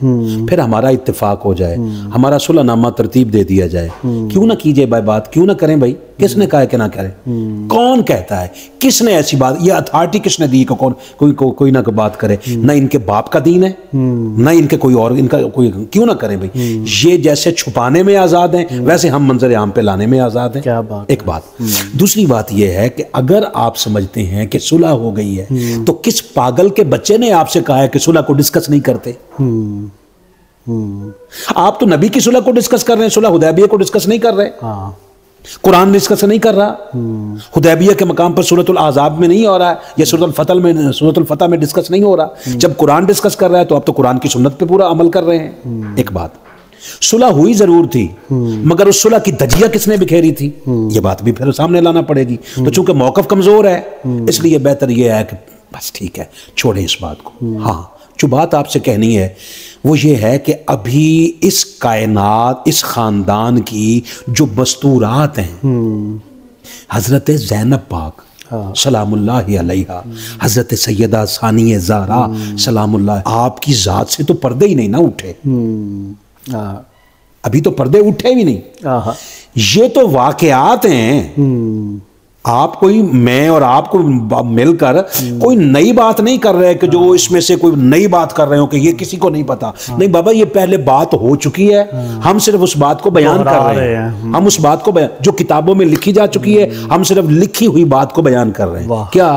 फिर हमारा इत्तेफाक हो जाए हमारा सुलहनामा तरतीब दे दिया जाए क्यों ना कीजिए भाई बात क्यों ना करें भाई किसने कहा कि ना करें कौन कहता है किसने ऐसी बात ये अथॉरिटी किसने दी को कौन कोई को, कोई ना कोई बात करे ना इनके बाप का दीन है ना इनके कोई और इनका कोई क्यों ना करें भाई ये जैसे छुपाने में आज़ाद हैं वैसे हम मंजर आम पे लाने में आज़ाद हैं क्या बात एक बात दूसरी बात यह है कि अगर आप समझते हैं कि सुलह हो गई है तो किस पागल के बच्चे ने आपसे कहा है कि सुलह को डिस्कस नहीं करते हम्म, हम्म। आप तो नबी की सुलह को डिस्कस कर रहे हैं सुलह हुदैबिया को डिस्कस नहीं कर रहे हाँ। कुरान डिस्कस नहीं कर रहा हम्म। हुदैबिया के मकाम पर सूरतुल आज़ाब में नहीं हो रहा है या सूरतुल फतल में सूरतुल फतह में डिस्कस नहीं हो रहा जब कुरान डिस्कस कर रहा है तो आप तो कुरान की सुन्नत पे पूरा अमल कर रहे हैं एक बात सुलह हुई जरूर थी मगर उस सुलह की धजिया किसने बिखेरी थी यह बात भी फिर सामने लाना पड़ेगी तो चूंकि मौकफ कमजोर है इसलिए बेहतर यह है कि बस ठीक है छोड़े इस बात को हाँ जो बात आपसे कहनी है वो ये है कि अभी इस कायनात इस ख़ानदान की जो मस्तूरात हैं हज़रत जैनब पाक हाँ। हज़रत सैदा सानी ज़ारा आपकी ज़ात से तो पर्दे ही नहीं ना उठे हाँ। अभी तो पर्दे उठे भी नहीं हाँ, हाँ। ये तो वाकत हैं हम्म। आप कोई मैं और आपको मिलकर कोई नई बात नहीं कर रहे कि जो इसमें से कोई नई बात कर रहे हो कि ये किसी को नहीं पता हाँ। नहीं बाबा ये पहले बात हो चुकी है हाँ। हम सिर्फ उस बात को बयान कर रहे हैं हम उस बात को बयान जो किताबों में लिखी जा चुकी है हम सिर्फ लिखी हुई बात को बयान कर रहे हैं क्या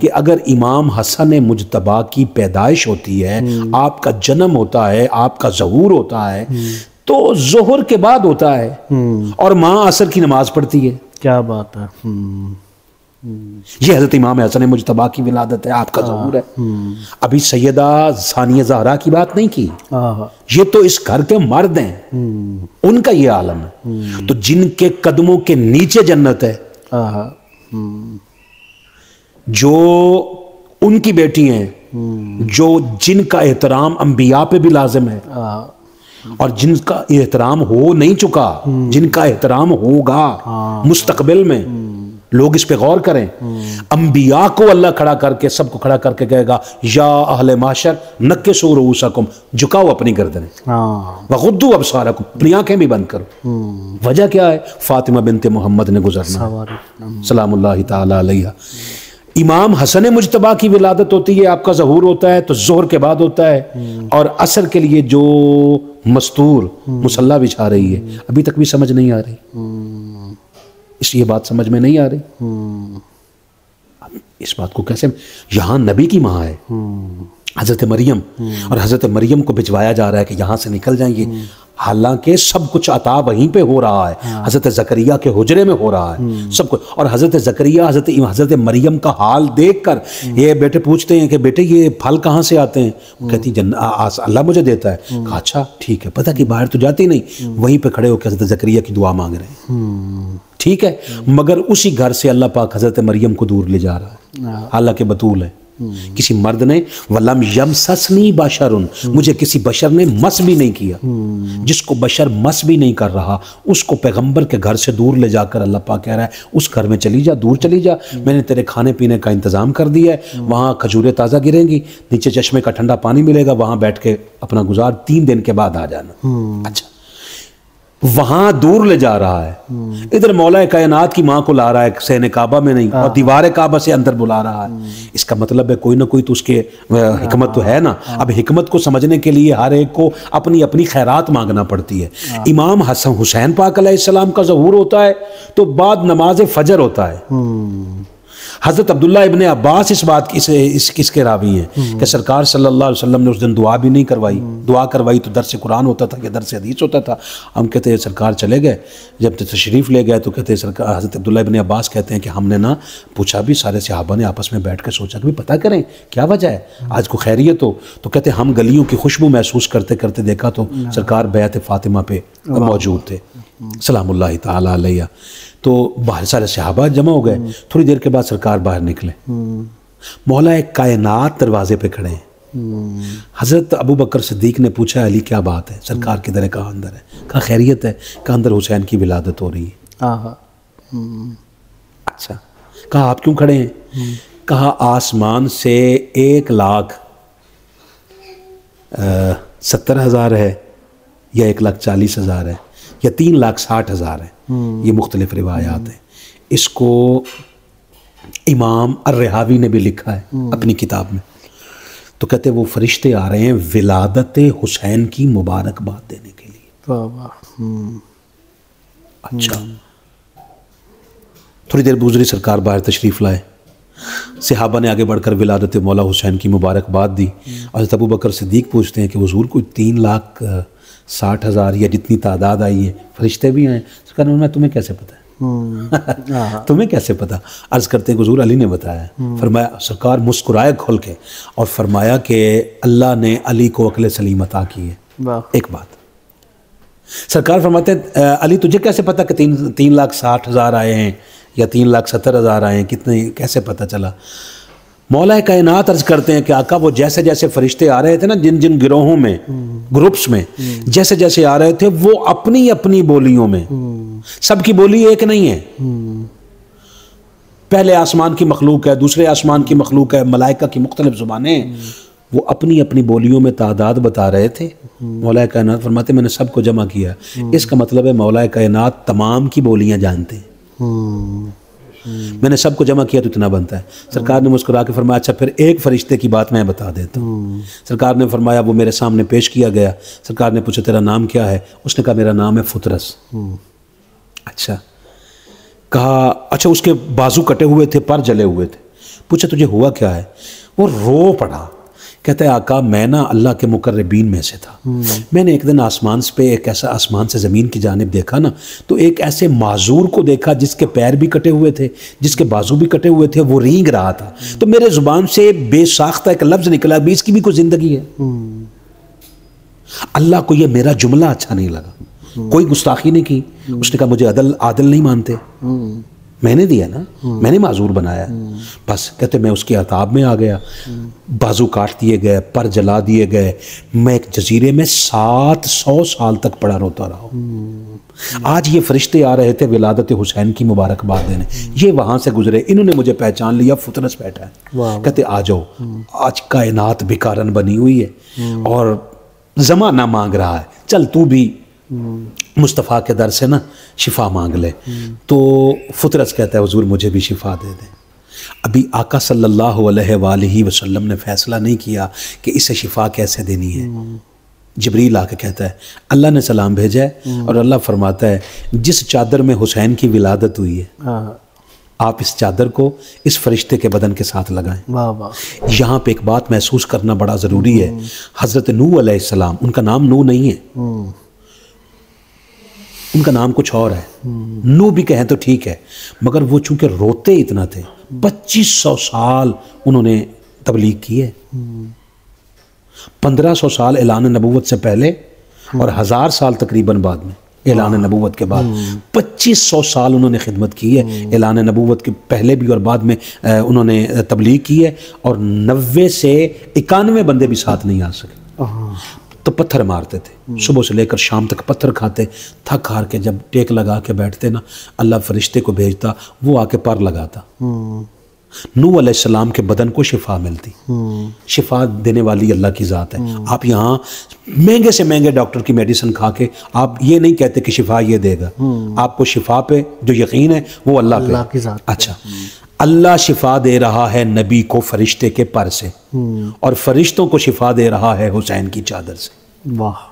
कि अगर इमाम हसन मुजतबा की पैदाइश होती है हम्म। आपका जन्म होता है आपका जहूर होता है हम्म। तो जोहर के बाद होता है हम्म। और माँ असर की नमाज पढ़ती है क्या बात है हम्म। ये हज़रत इमाम हसन मुशतबा की विलादत है आपका हाँ, ज़रूर है हम्म। अभी सैदा सानिया जहरा की बात नहीं की हाँ, हाँ। ये तो इस घर के मर्द हैं हम्म। उनका ये आलम है तो जिनके कदमों के नीचे जन्नत है जो उनकी बेटी हैं जो जिनका एहतराम अंबिया पे भी लाजिम है और जिनका एहतराम हो नहीं चुका जिनका एहतराम होगा हाँ। मुस्तकबिल में लोग इस पे गौर करें अंबिया को अल्लाह खड़ा करके सबको खड़ा करके कहेगा या अहल माशर नक्के सूर रूसकुम झुकाओ अपनी गर्दन हाँ। वुद्दू अब सारा अपनी आंखें भी बंद करो हम्म। वजह क्या है फातिमा बिनते मोहम्मद ने गुजरना सलाम तैया इमाम हसन मुशतबा की विलादत होती है आपका जहूर होता है तो जोहर के बाद होता है हम्म। और असर के लिए जो मस्तूर मुसल्ला बिछा रही है अभी तक भी समझ नहीं आ रही इस ये बात समझ में नहीं आ रही इस बात को कैसे यहां नबी की माँ है हज़रत मरियम और हज़रत मरियम को भिजवाया जा रहा है कि यहां से निकल जाएंगे हालांकि सब कुछ अता वहीं पे हो रहा है हाँ। हज़रत जकरिया के हजरे में हो रहा है हम्म। सब कुछ और हज़रत जकरिया हज़रत हज़रत मरियम का हाल देख कर हम्म। ये बेटे पूछते हैं कि बेटे ये फल कहाँ से आते हैं वो हम्म। कहती अल्लाह मुझे देता है अच्छा ठीक है पता कि बाहर तो जाती नहीं वहीं पर खड़े होकर हज़रत जकरिया की दुआ मांग रहे हैं ठीक है मगर उसी घर से अल्लाह पाक हज़रत मरियम को दूर ले जा रहा है अल्लाह हाँ। के बतूल है किसी मर्द ने वलम यम ससनी बशरुन मुझे किसी बशर ने मस भी नहीं किया जिसको बशर मस भी नहीं कर रहा उसको पैगंबर के घर से दूर ले जाकर अल्लाह पा कह रहा है उस घर में चली जा दूर चली जा मैंने तेरे खाने पीने का इंतज़ाम कर दिया है वहाँ खजूरें ताज़ा गिरेंगी नीचे चश्मे का ठंडा पानी मिलेगा वहाँ बैठ के अपना गुजार तीन दिन के बाद आ जाना हम्म। अच्छा वहां दूर ले जा रहा है हम्म। इधर मौला कायनात की माँ को ला रहा है सैन काबा में नहीं और हाँ। दीवार काबा से अंदर बुला रहा है हम्म। इसका मतलब है कोई ना कोई तो उसके हिकमत तो हाँ। है ना हाँ। अब हिकमत को समझने के लिए हर एक को अपनी अपनी खैरात मांगना पड़ती है इमाम हसन हुसैन पाक का जहूर होता है तो बाद नमाज फजर होता है हम्म। हज़रत अब्दुल्ला इबन अब्बास इस बात की इस किसके रावी हैं कि सरकार सल्लल्लाहु अलैहि वसल्लम ने उस दिन दुआ भी नहीं करवाई दुआ करवाई तो दर से कुरान होता था कि दर से हदीस होता था हम कहते हैं सरकार चले गए जब तो तशरीफ़ ले गए तो कहते हैं सरकार हज़रत अब्दुल्ला इबन अब्बास कहते हैं कि हमने ना पूछा भी सारे सहाबा ने आपस में बैठ कर सोचा कि पता करें क्या वजह है आज को खैरियत हो तो कहते हम गलियों की खुशबू महसूस करते करते देखा तो सरकार बैत फातिमा पे मौजूद थे सलाम तैया तो बाहर सारे सहाबा जमा हो गए हम्म। थोड़ी देर के बाद सरकार बाहर निकले हम्म। मौला एक कायनात दरवाजे पे खड़े हैं हम्म। हज़रत अबू बकर सिद्दीक ने पूछा अली क्या बात है सरकार किधर है कहाँ अंदर है कहाँ खैरियत है कहाँ अंदर हुसैन की विलादत हो रही है अच्छा कहा आप क्यों खड़े हैं कहा आसमान से एक लाख सत्तर हज़ार है या एक लाख चालीस हज़ार है या तीन लाख साठ हज़ार है ये मुख्तलिफ रिवायात हैं इसको इमाम अर्रहावी ने भी लिखा है अपनी किताब में तो कहते वो फरिश्ते आ रहे हैं विलादत हुसैन की मुबारकबाद देने के लिए हम्म। अच्छा थोड़ी देर गुजरी सरकार बाहर तशरीफ़ लाए सिहाबा ने आगे बढ़कर विलादत मौला हुसैन की मुबारकबाद दी और तबू बकर सिद्दीक पूछते हैं कि वजूर कोई तीन लाख साठ हज़ार या जितनी तादाद आई है फरिश्ते भी आए तो कहना तुम्हें कैसे पता है हम्म। हाँ। तुम्हें कैसे पता अर्ज़ करते हैं गजूर अली ने बताया हम्म। फरमाया सरकार मुस्कुराए खोल के और फरमाया कि अल्लाह ने अली को अकल सलीम अता की है एक बात सरकार फरमाते हैं अली तुझे कैसे पता कि तीन तीन लाख साठ हज़ार आए हैं या तीन लाख सत्तर हज़ार आए हैं कितने कैसे पता चला मौला कायनात अर्ज करते हैं कि आका वो जैसे जैसे फरिश्ते आ रहे थे ना जिन जिन गिरोहों में ग्रुप्स में जैसे जैसे आ रहे थे वो अपनी अपनी बोलियों में सबकी बोली एक नहीं है पहले आसमान की मखलूक है दूसरे आसमान की मखलूक है मलाइका की मुख्तलिफ जुबान वो अपनी अपनी बोलियों में तादाद बता रहे थे मौलाए कायनात फरमाते मैंने सबको जमा किया इसका मतलब है मौलाए कायनात तमाम की बोलियां जानते हैं मैंने सबको जमा किया तो इतना बनता है सरकार ने मुस्कुरा के फरमाया अच्छा फिर एक फरिश्ते की बात मैं बता देता हूँ सरकार ने फरमाया वो मेरे सामने पेश किया गया सरकार ने पूछा तेरा नाम क्या है उसने कहा मेरा नाम है फुतरस अच्छा कहा अच्छा उसके बाजू कटे हुए थे पर जले हुए थे पूछा तुझे हुआ क्या है वो रो पड़ा कहते आका मैं ना अल्लाह के मुकर्रबीन में से था हम्म। मैंने एक दिन आसमान पे एक ऐसा आसमान से ज़मीन की जानब देखा ना तो एक ऐसे माजूर को देखा जिसके पैर भी कटे हुए थे जिसके बाजू भी कटे हुए थे वो रींग रहा था हम्म। तो मेरे ज़ुबान से बेसाख्ता एक लफ्ज़ निकला भी इसकी भी कोई ज़िंदगी है हम्म। अल्लाह को यह मेरा जुमला अच्छा नहीं लगा कोई गुस्ताखी नहीं की उसने कहा मुझे अदल आदल नहीं मानते मैंने दिया ना हम्म। मैंने माजूर बनाया हम्म। बस कहते मैं उसके अताब में आ गया हम्म। बाजू काट दिए गए पर जला दिए गए मैं एक जजीरे में सात सौ साल तक पड़ा रोता रहा हूँ आज ये फरिश्ते आ रहे थे विलादत हुसैन की मुबारकबाद देने ये वहां से गुजरे इन्होंने मुझे पहचान लिया फुतरस बैठा है कहते आ जाओ आज कायनात बिकारन बनी हुई है और जमाना मांग रहा है चल तू भी मुस्तफ़ा के दर से ना शिफा मांग ले तो फतरस कहता है हजूर मुझे भी शिफा दे दें अभी आका सल्लल्लाहु अलैहि वसल्लम ने फ़ैसला नहीं किया कि इसे शिफा कैसे देनी है जबरील आके कहता है अल्लाह ने सलाम भेजा है और अल्लाह फरमाता है जिस चादर में हुसैन की विलादत हुई है हाँ। आप इस चादर को इस फरिश्ते के बदन के साथ लगाएं यहाँ पे एक बात महसूस करना बड़ा ज़रूरी है हज़रत नू सलाम उनका नाम नू नहीं है हम्म। उनका नाम कुछ और है नू भी कहें तो ठीक है मगर वो चूंकि रोते इतना थे पच्चीस सौ साल उन्होंने तबलीग की है पंद्रह सौ साल ऐलान नबूवत से पहले और हज़ार साल तकरीबन बाद में ऐलान हाँ। नबूवत के बाद हम्म। पच्चीस सौ साल उन्होंने खिदमत की है हम्म। ऐलान नबूवत के पहले भी और बाद में उन्होंने तबलीग की है और नबे से इक्यानवे बंदे भी साथ नहीं आ सके हाँ। तो पत्थर मारते थे हम्म। सुबह से लेकर शाम तक पत्थर खाते थक हार के जब टेक लगा के बैठते ना अल्लाह फरिश्ते को भेजता वो आके पर लगाता हम्म। नू सलाम के बदन को शिफा मिलती हम्म। शिफा देने वाली अल्लाह की ज़ात है आप यहाँ महंगे से महंगे डॉक्टर की मेडिसिन खा के आप ये नहीं कहते कि शिफा ये देगा आपको शिफा पे जो यकीन है वो अल्लाह की ज़ात अच्छा अल्लाह शिफा दे रहा है नबी को फरिश्ते के पर से हम्म। और फरिश्तों को शिफा दे रहा है हुसैन की चादर से वाह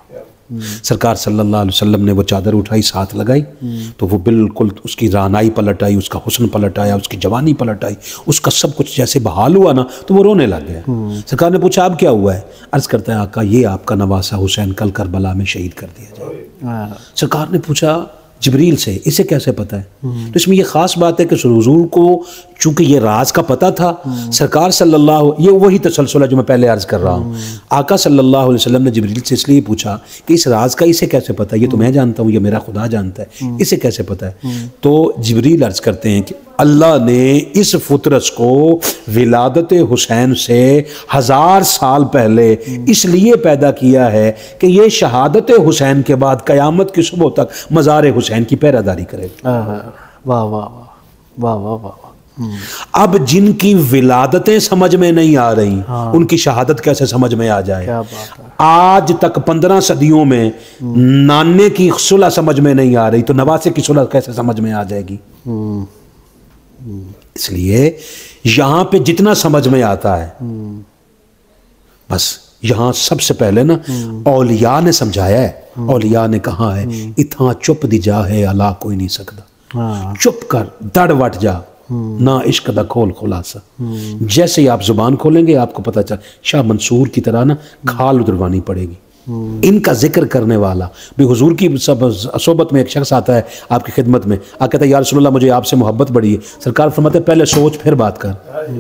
हम्म। सरकार सल्लल्लाहु अलैहि वसल्लम ने वो चादर उठाई साथ लगाई हम्म। तो वो बिल्कुल उसकी रानाई पलट आई उसका हुसन पलट आया उसकी जवानी पलट आई उसका सब कुछ जैसे बहाल हुआ ना तो वो रोने लग गया सरकार ने पूछा अब क्या हुआ है अर्ज़ करता है आका ये आपका नवासा हुसैन कल करबला में शहीद कर दिया जाए हाँ। सरकार ने पूछा जबरील से इसे कैसे पता है तो इसमें यह ख़ास बात है कि हजूर को चूंकि ये राज का पता था सरकार सल्लल्लाहु ये वही तसलसल है जो मैं पहले अर्ज कर रहा हूँ आका सल्लल्लाहु अलैहि वसल्लम ने जबरील से इसलिए पूछा कि इस राज का इसे कैसे पता है ये तो मैं जानता हूँ ये मेरा खुदा जानता है इसे कैसे पता है तो जबरील अर्ज करते हैं कि अल्लाह ने इस फुतरस को विलादत हुसैन से हज़ार साल पहले इसलिए पैदा किया है कि ये शहादत हुसैन के बाद क़यामत की सुबह तक मज़ार हुसैन की पैरादारी करेगा हाँ, हाँ। वाह वाह वाह वाह वाह वाह अब जिनकी विलादतें समझ में नहीं आ रही हाँ। उनकी शहादत कैसे समझ में आ जाए आज तक पंद्रह सदियों में नाने की सुलह समझ में नहीं आ रही तो नवासे की सुलह कैसे समझ में आ जाएगी इसलिए यहां पे जितना समझ में आता है बस यहां सबसे पहले ना औलिया ने समझाया है औलिया ने कहा है इतना चुप दी जा है अला कोई नहीं सकता हाँ। चुप कर दड़ वट जा ना इश्क का खोल खुलासा जैसे ही आप जुबान खोलेंगे आपको पता चल शाह मंसूर की तरह ना खाल उतरवानी पड़ेगी इनका जिक्र करने वाला भी हुजूर की सब सोबत में एक शख्स आता है आपकी खिदमत में आ कहता है यार रसोल्ला मुझे आपसे मोहब्बत बड़ी है सरकार फरमाते पहले सोच फिर बात कर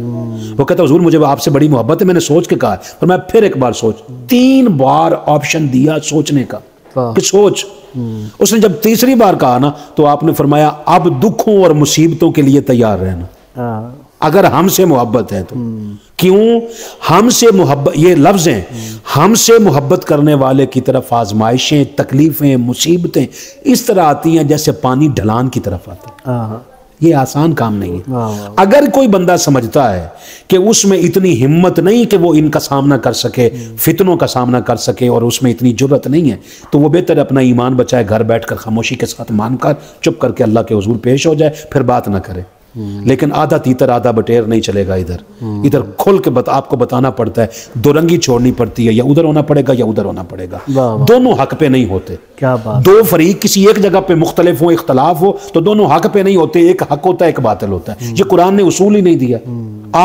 वो कहता हुजूर मुझे आपसे बड़ी मोहब्बत है मैंने सोच के कहा मैं फिर एक बार सोच तीन बार ऑप्शन दिया सोचने का कि सोच हम्म। उसने जब तीसरी बार कहा ना तो आपने फरमाया अब दुखों और मुसीबतों के लिए तैयार रहना हाँ। अगर हमसे मोहब्बत है तो हम्म। क्यों हमसे मोहब्बत ये लफ्ज हैं हम्म। हमसे मोहब्बत करने वाले की तरफ आजमाइशें तकलीफें मुसीबतें इस तरह आती हैं जैसे पानी ढलान की तरफ आता है हाँ, हाँ। ये आसान काम नहीं है हाँ। अगर कोई बंदा समझता है कि उसमें इतनी हिम्मत नहीं कि वो इनका सामना कर सके फितनों का सामना कर सके और उसमें इतनी जरूरत नहीं है तो वो बेहतर अपना ईमान बचाए घर बैठकर खामोशी के साथ मानकर चुप करके अल्लाह के हजूर पेश हो जाए फिर बात ना करे लेकिन आधा तीतर आधा बटेर नहीं चलेगा इधर इधर खुल के बता, आपको बताना पड़ता है दो रंगी छोड़नी पड़ती है या उधर होना पड़ेगा या उधर होना पड़ेगा दोनों हक पे नहीं होते क्या बात दो फरीक किसी एक जगह पे मुख्तलिफ हो इख्तलाफ हो तो दोनों हक पे नहीं होते एक हक होता है एक बातल होता है ये कुरान ने उसूल ही नहीं दिया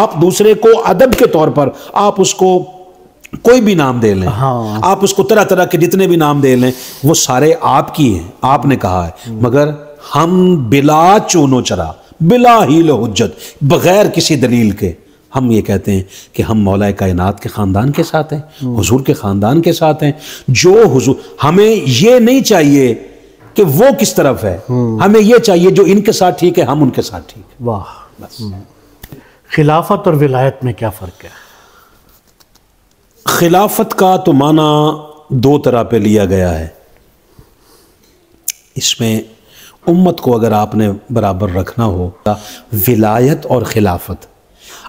आप दूसरे को अदब के तौर पर आप उसको कोई भी नाम दे लें हाँ। आप उसको तरह तरह के जितने भी नाम दे लें वो सारे आपकी हैं आपने कहा है मगर हम बिला चूनो चरा बिला ही हजत बगैर किसी दलील के हम ये कहते हैं कि हम मौलाए कायनात के ख़ानदान के साथ हैं हजूर के ख़ानदान के साथ हैं जो हजूर हमें ये नहीं चाहिए कि वो किस तरफ है हम्म। हमें ये चाहिए जो इनके साथ ठीक है हम उनके साथ ठीक है वाह हम्म। खिलाफत और विलायत में क्या फ़र्क है खिलाफत का तो माना दो तरह पे लिया गया है इसमें उम्मत को अगर आपने बराबर रखना हो विलायत और खिलाफत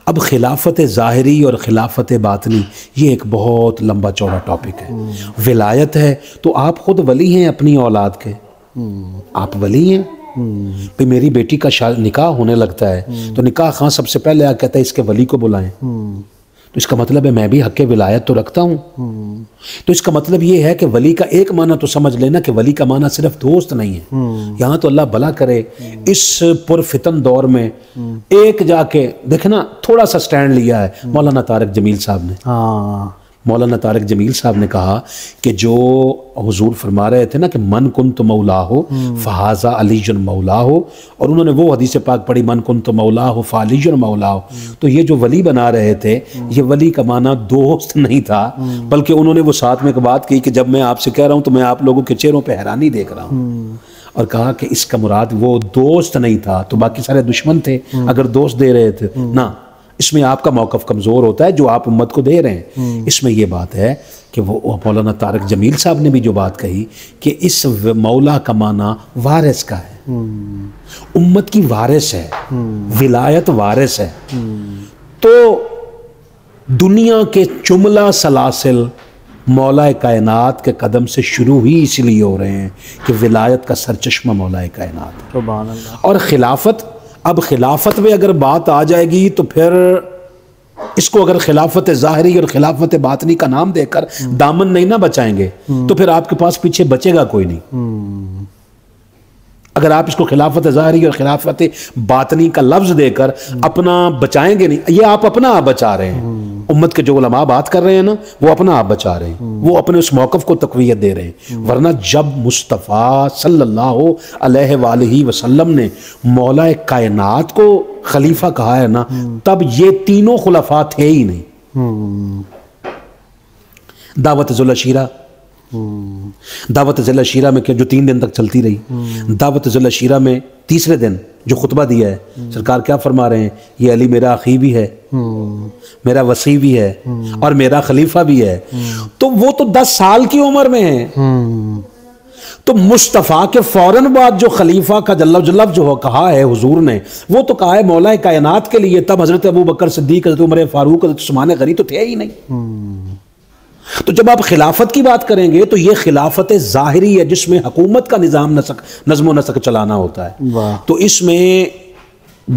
अब खिलाफत ज़ाहरी और खिलाफत बातनी ये एक बहुत लंबा चौड़ा टॉपिक है विलायत है तो आप ख़ुद वली हैं अपनी औलाद के आप वली हैं भाई मेरी बेटी का निकाह होने लगता है तो निकाह खां सबसे पहले आप कहता है इसके वली को बुलाएं तो इसका मतलब है मैं भी हक विलायत तो रखता हूँ तो इसका मतलब ये है कि वली का एक माना तो समझ लेना कि वली का माना सिर्फ दोस्त नहीं है यहाँ तो अल्लाह भला करे इस पुरफितन दौर में एक जाके देखे ना थोड़ा सा स्टैंड लिया है मौलाना तारक जमील साहब ने हाँ। मौलाना तारक जमील साहब ने कहा कि जो हजूर फरमा रहे थे ना कि मन कुन तो मौला हो फहाजा अलीजन मौला हो और उन्होंने वो हदीस पाक पढ़ी मन कुन तो मौला हो फ़ालीजन मौला हो तो ये जो वली बना रहे थे ये वली का माना दोस्त नहीं था बल्कि उन्होंने वो साथ में एक बात की कि जब मैं आपसे कह रहा हूँ तो मैं आप लोगों के चेहरों पर हैरानी देख रहा हूँ और कहा कि इसका मुराद वो दोस्त नहीं था तो बाकी सारे दुश्मन थे अगर दोस्त दे रहे थे ना इसमें आपका मौकफ कमज़ोर होता है जो आप उम्मत को दे रहे हैं हम्म। इसमें यह बात है कि वो मौलाना तारक जमील साहब ने भी जो बात कही कि इस मौला का माना वारिस का है हम्म। उम्मत की वारिस है हम्म। विलायत वारिस है तो दुनिया के चुमला सलासिल मौला कायनात के कदम से शुरू ही इसलिए हो रहे हैं कि विलायत का सरचश्मा मौलाए कायनात और खिलाफत अब खिलाफत में अगर बात आ जाएगी तो फिर इसको अगर खिलाफत ज़ाहरी और खिलाफत बातनी का नाम देकर दामन नहीं ना बचाएंगे तो फिर आपके पास पीछे बचेगा कोई नहीं अगर आप इसको खिलाफत ज़ाहरी और खिलाफत बातनी का लफ्ज़ देकर अपना बचाएंगे नहीं ये आप अपना बचा रहे हैं उम्मत के जो लमा बात कर रहे हैं ना वो अपना आप बचा रहे हैं वो अपने उस मौकफ को तकवीत दे रहे हैं वरना जब मुस्तफ़ा सल्लाम ने मौला कायनत को खलीफा कहा है ना तब ये तीनों खुलफा थे ही नहीं हम्म। दावत जुलशीरा हम्म। दावत जल शीरा में जो तीन दिन तक चलती रही हम्म। दावत जल शीरा में तीसरे दिन जो खुतबा दिया है हम्म। सरकार क्या फरमा रहे हैं ये अली मेरा अखी भी है मेरा वसी भी है और मेरा खलीफा भी है तो वो तो दस साल की उम्र में है तो मुस्तफ़ा के फौरन बाद जो खलीफा का जल्लब जल्लब जो कहा है हुजूर ने वो तो कहा है मौला कायनात के लिए तब हजरत अबू बकर सिद्दीक हजरत उमर फारूक हजरत स्मान गरी तो थे ही नहीं तो जब आप खिलाफत की बात करेंगे तो ये खिलाफत ज़ाहरी है जिसमें हकूमत का निज़ाम नसक नज़म नसक चलाना होता है तो इसमें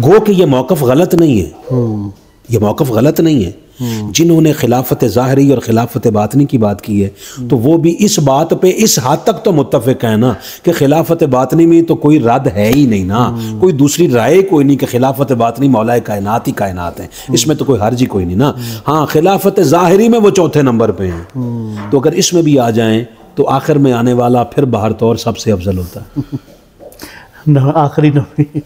गो कि यह मौक़ गलत नहीं है हम्म। ये मौक़ गलत नहीं है जिन्होंने खिलाफत ज़ाहरी और खिलाफत बातनी की बात की है तो वो भी इस बात पे इस हद तक तो मुतफ़ है ना कि खिलाफत बातनी में तो कोई रद्द है ही नहीं ना कोई दूसरी राय कोई नहीं कि खिलाफत बातनी मौलाए कायनात ही कायनात है इसमें तो कोई ही कोई नहीं ना हाँ खिलाफत ज़ाहरी में वो चौथे नंबर पर हैं तो अगर इसमें भी आ जाएँ तो आखिर में आने वाला फिर बाहर तौर सबसे अफजल होता है आखिरी नबी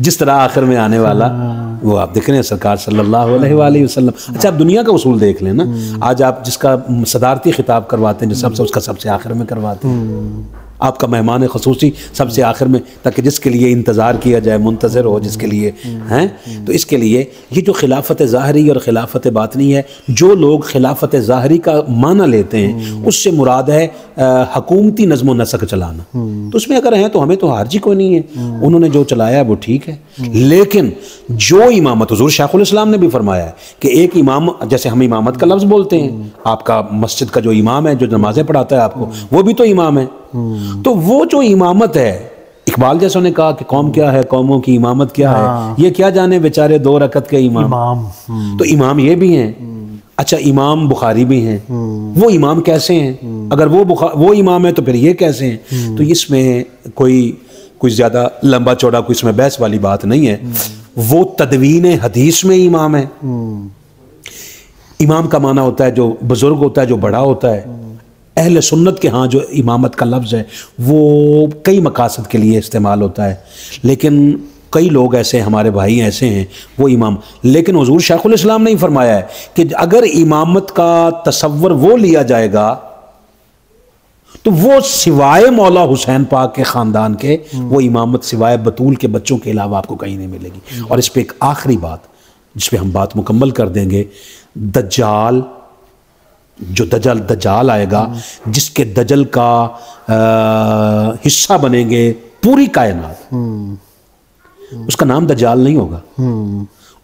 जिस तरह आखिर में आने वाला हाँ। वो आप देख रहे हैं सरकार सल्लल्लाहु अलैहि वसल्लम अच्छा आप दुनिया का उसूल देख लेना हम्म। आज आप जिसका सदारती खिताब करवाते हैं जो सबसे उसका सबसे आखिर में करवाते हैं हम्म। आपका मेहमान खसूसी सबसे आखिर में ताकि जिसके लिए इंतज़ार किया जाए मुंतज़र हो जिसके लिए हैं तो इसके लिए ये जो खिलाफत ज़ाहरी और खिलाफत बातनी है जो लोग खिलाफत ज़ाहरी का माना लेते हैं उससे मुराद है हकूमती नज़म नसक चलाना तो उसमें अगर हैं तो हमें तो हारजी कोई नहीं है उन्होंने जो चलाया वो ठीक है लेकिन जो इमामत हजूर शाहुल ने भी फरमाया है कि एक इमाम जैसे हम इमामत का लफ्ज़ बोलते हैं आपका मस्जिद का जो इमाम है जो नमाज़ें पढ़ाता है आपको वो भी तो इमाम है हम्म। तो वो जो इमामत है इकबाल जैसो ने कहा कि कौम क्या है कौमों की इमामत क्या है हाँ। ये क्या जाने बेचारे दो रकत के इमाम, इमाम। हम्म। तो इमाम ये भी हैं हम्म। अच्छा इमाम बुखारी भी हैं वो इमाम कैसे हैं अगर वो वो इमाम है तो फिर ये कैसे हैं तो इसमें कोई कुछ ज़्यादा लंबा चौड़ा कोई इसमें बहस वाली बात नहीं है वो तदवीन हदीस में इमाम है इमाम का माना होता है जो बुज़ुर्ग होता है जो बड़ा होता है अहल सुन्नत के हाँ जो इमामत का लफ्ज़ है वो कई मकासद के लिए इस्तेमाल होता है लेकिन कई लोग ऐसे हमारे भाई ऐसे हैं वो इमाम लेकिन हजूर शाखुलस्लाम ने ही फरमाया है कि अगर इमामत का तस्वर वो लिया जाएगा तो वो सिवाय मौला हुसैन पाक के ख़ानदान के वो इमामत सिवाय बतूल के बच्चों के अलावा आपको कहीं नहीं मिलेगी और इस पर एक आखिरी बात जिस पर हम बात मुकम्मल कर देंगे दज्जाल जो दजल दजाल आएगा जिसके दजल का आ, हिस्सा बनेंगे पूरी कायनात उसका नाम दजाल नहीं होगा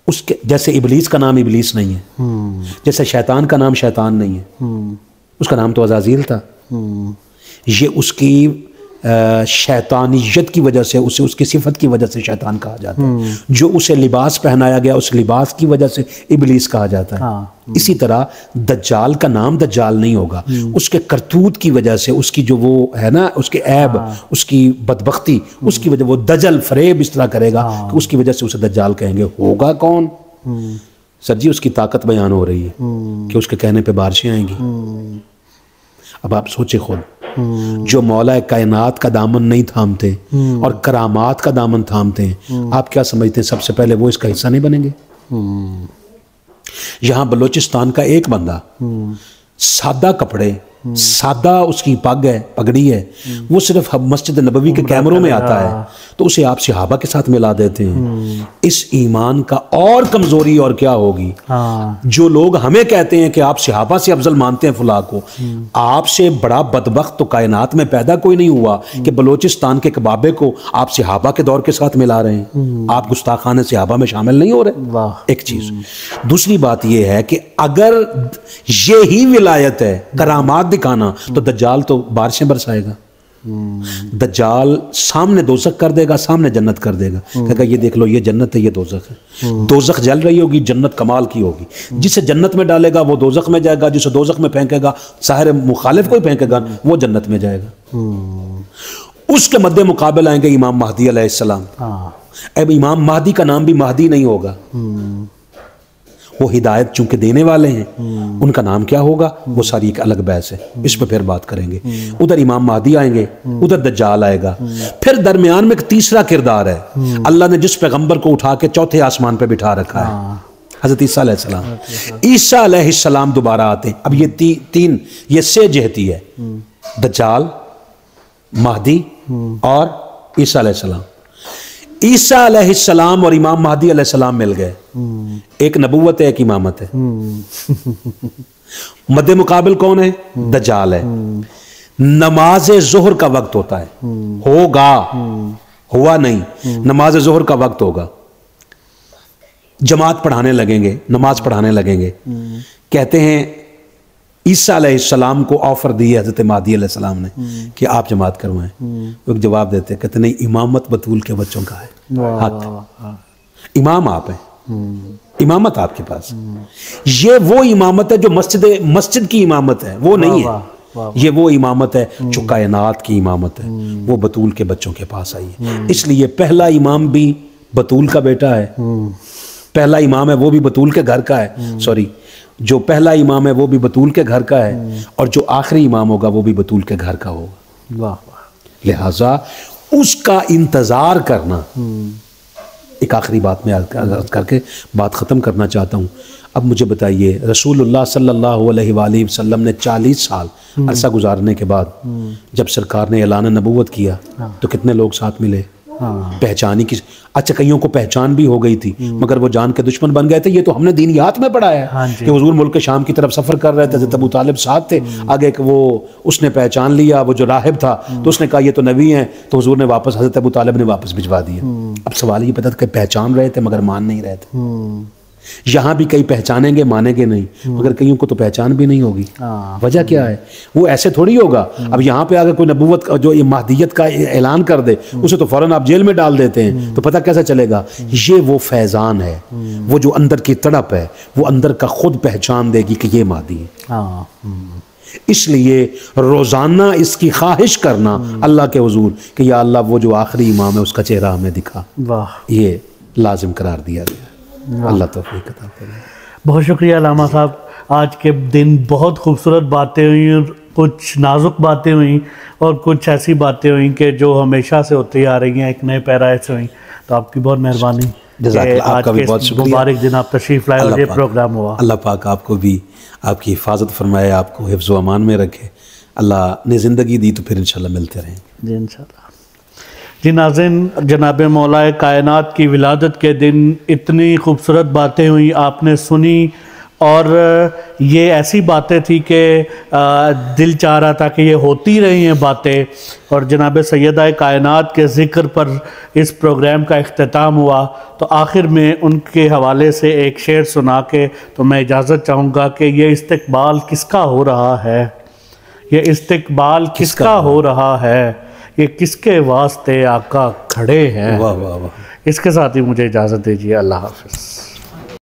उसके जैसे इबलीस का नाम इबलीस नहीं है जैसे शैतान का नाम शैतान नहीं है उसका नाम तो अजाजील था ये उसकी शैतानियत की वजह से उसे उसकी सिफत की वजह से शैतान कहा जाता है हम्म। जो उसे लिबास पहनाया गया उस लिबास की वजह से इबलीस कहा जाता है हाँ। इसी तरह दज्जाल का नाम दज्जाल नहीं होगा हम्म। उसके करतूत की वजह से उसकी जो वो है ना उसके ऐब हाँ। उसकी बदबख्ती उसकी वजह वो दजल फरेब इस तरह करेगा हाँ। कि उसकी वजह से उसे दज्जाल कहेंगे होगा कौन हम्म। सर जी उसकी ताकत बयान हो रही है कि उसके कहने पर बारिशें आएंगी अब आप सोचे खुद जो मौला कायनात का दामन नहीं थामते और करामात का दामन थामते हैं आप क्या समझते हैं सबसे पहले वो इसका हिस्सा नहीं बनेंगे यहां बलोचिस्तान का एक बंदा सादा कपड़े सादा उसकी पग है पगड़ी है वो सिर्फ मस्जिद नबवी के कैमरों में आता है तो उसे आप सिहाबा के साथ मिला देते हैं हम्म। इस ईमान का और कमजोरी और क्या होगी हाँ। जो लोग हमें कहते हैं कि आप सिहाबा से अफजल मानते हैं फुला को हम्म। आपसे बड़ा बदबक तो कायनात में पैदा कोई नहीं हुआ हम्म। कि बलोचिस्तान के कबाबे को आप सिहाबा के दौर के साथ मिला रहे हैं आप गुस्ताखान सिहाबा में शामिल नहीं हो रहे एक चीज दूसरी बात यह है कि अगर ये ही विलायत है करामाद दिखाना तो दज्जाल तो बारिशें बरसाएगा दज्जाल सामने दोजख कर देगा सामने जन्नत कर देगा कहेगा ये देख लो ये जन्नत है ये दोजख है दोजख जल रही होगी जन्नत कमाल की होगी जिसे जन्नत में डालेगा वो दोजख में जाएगा जिसे दोजख में फेंकेगा साहिर मुखालिफ को ही फेंकेगा वो जन्नत में जाएगा उसके मद्दे मुकाबले आएंगे इमाम महदी आसमाम हाँ। अब इमाम महदी का नाम भी महदी नहीं होगा वो हिदायत चूंकि देने वाले हैं हम्म। उनका नाम क्या होगा वो हम्म। सारी एक अलग बहस है इस पर फिर बात करेंगे हम्म। उधर इमाम महदी आएंगे उधर दज्जाल आएगा फिर दरमियान में एक तीसरा किरदार है अल्लाह ने जिस पैगंबर को उठा के चौथे आसमान पर बिठा रखा है हाँ। हज़रत ईसा ईसा दोबारा आते हैं अब ये ती, तीन ये से जहती है दज्जाल महदी और ईसा ईसा और इमाम महदी सलाम मिल गए एक नबूवत है एक इमामत है मध्य हम्म। मुकाबल कौन है हम्म। दजाल है हम्म। नमाज जोहर का वक्त होता है होगा हुआ नहीं नमाज जोहर का वक्त होगा जमात पढ़ाने लगेंगे नमाज पढ़ाने लगेंगे कहते हैं ईसा को ऑफर दी है हजरत मादी सलाम ने कि आप जमात करवाएं तो एक जवाब देते कहते नहीं इमामत बतूल के बच्चों का है हाथ इमाम आप हैं इमामत आपके पास ये वो इमामत है जो मस्जिद मस्जिद की इमामत है वो नहीं है ये वो इमामत है हम्म। जो कायनात की इमामत है वो बतूल के बच्चों के पास आई है हम्म। इसलिए पहला इमाम भी बतूल का बेटा है हम्म। पहला इमाम है वो भी बतूल के घर का है सॉरी जो पहला इमाम है वो भी बतूल के घर का है और जो आखिरी इमाम होगा वो भी बतूल के घर का होगा लिहाजा उसका इंतजार करना एक आखिरी बात मैं करके बात ख़त्म करना चाहता हूँ अब मुझे बताइए रसूलुल्लाह सल्लल्लाहु अलैहि वसल्लम ने 40 साल हम्म। अरसा गुजारने के बाद हम्म। जब सरकार ने ऐलान नबूवत किया हाँ। तो कितने लोग साथ मिले हाँ। पहचानी की अच्छा कईयों को पहचान भी हो गई थी हम्म। मगर वो जान के दुश्मन बन गए थे ये तो हमने दीन याद में पढ़ा है हाँ कि हजूर मुल्क शाम की तरफ सफर कर रहे थे जब तालिब साथ थे हम्म। आगे वो उसने पहचान लिया वो जो राहब था तो हम्म। उसने कहा ये तो नबी हैं तो हजूर ने वापस हजरत अबू तालिब ने वापस भिजवा दिया अब सवाल ये पता था कि पहचान रहे थे मगर मान नहीं रहे थे यहाँ भी कई पहचानेंगे मानेंगे नहीं हम्म। मगर कईयों को तो पहचान भी नहीं होगी हाँ। वजह क्या है वो ऐसे थोड़ी होगा हम्म। अब यहाँ पे अगर कोई नबूवत का जो महदियत का ऐलान कर दे हम्म। उसे तो फ़ौरन आप जेल में डाल देते हैं तो पता कैसा चलेगा ये वो फैज़ान है वो जो अंदर की तड़प है वो अंदर का खुद पहचान देगी कि ये मादी है हाँ, इसलिए रोज़ाना इसकी ख्वाहिश करना अल्लाह के हजूर कि या अल्लाह वो जो आखिरी इमाम है उसका चेहरा हमें दिखा वाह ये लाजिम करार दिया गया अल्लाह तो बहुत शुक्रिया लामा साहब आज के दिन बहुत खूबसूरत बातें हुई और कुछ नाजुक बातें हुई और कुछ ऐसी बातें हुई कि जो हमेशा से होती आ रही हैं एक नए पैराए से हुई तो आपकी बहुत मेहरबानी मुबारक दिन आप तशरीफ़ लाए और ये प्रोग्राम हुआ अल्लाह पाक आपको भी आपकी हिफाजत फरमाए आपको हिफ्ज़ अमान में रखे अल्लाह ने ज़िंदगी दी तो फिर इंशाल्लाह मिलते रहेंगे जी इंशाल्लाह जी नाजिन जनाब मौलाए कायनात की विलादत के दिन इतनी खूबसूरत बातें हुई आपने सुनी और ये ऐसी बातें थी कि दिल चाह रहा था कि ये होती रही हैं बातें और जनाब सैदा कायनात के ज़िक्र पर इस प्रोग्राम का अख्ताम हुआ तो आखिर में उनके हवाले से एक शेर सुना के तो मैं इजाज़त चाहूँगा कि यह इस्तबाल किसका हो रहा है यह इस्तबाल किसका हो रहा है ये किसके वास्ते आका खड़े हैं वाह वाह वाह इसके साथ ही मुझे इजाज़त दीजिए अल्लाह हाफिज़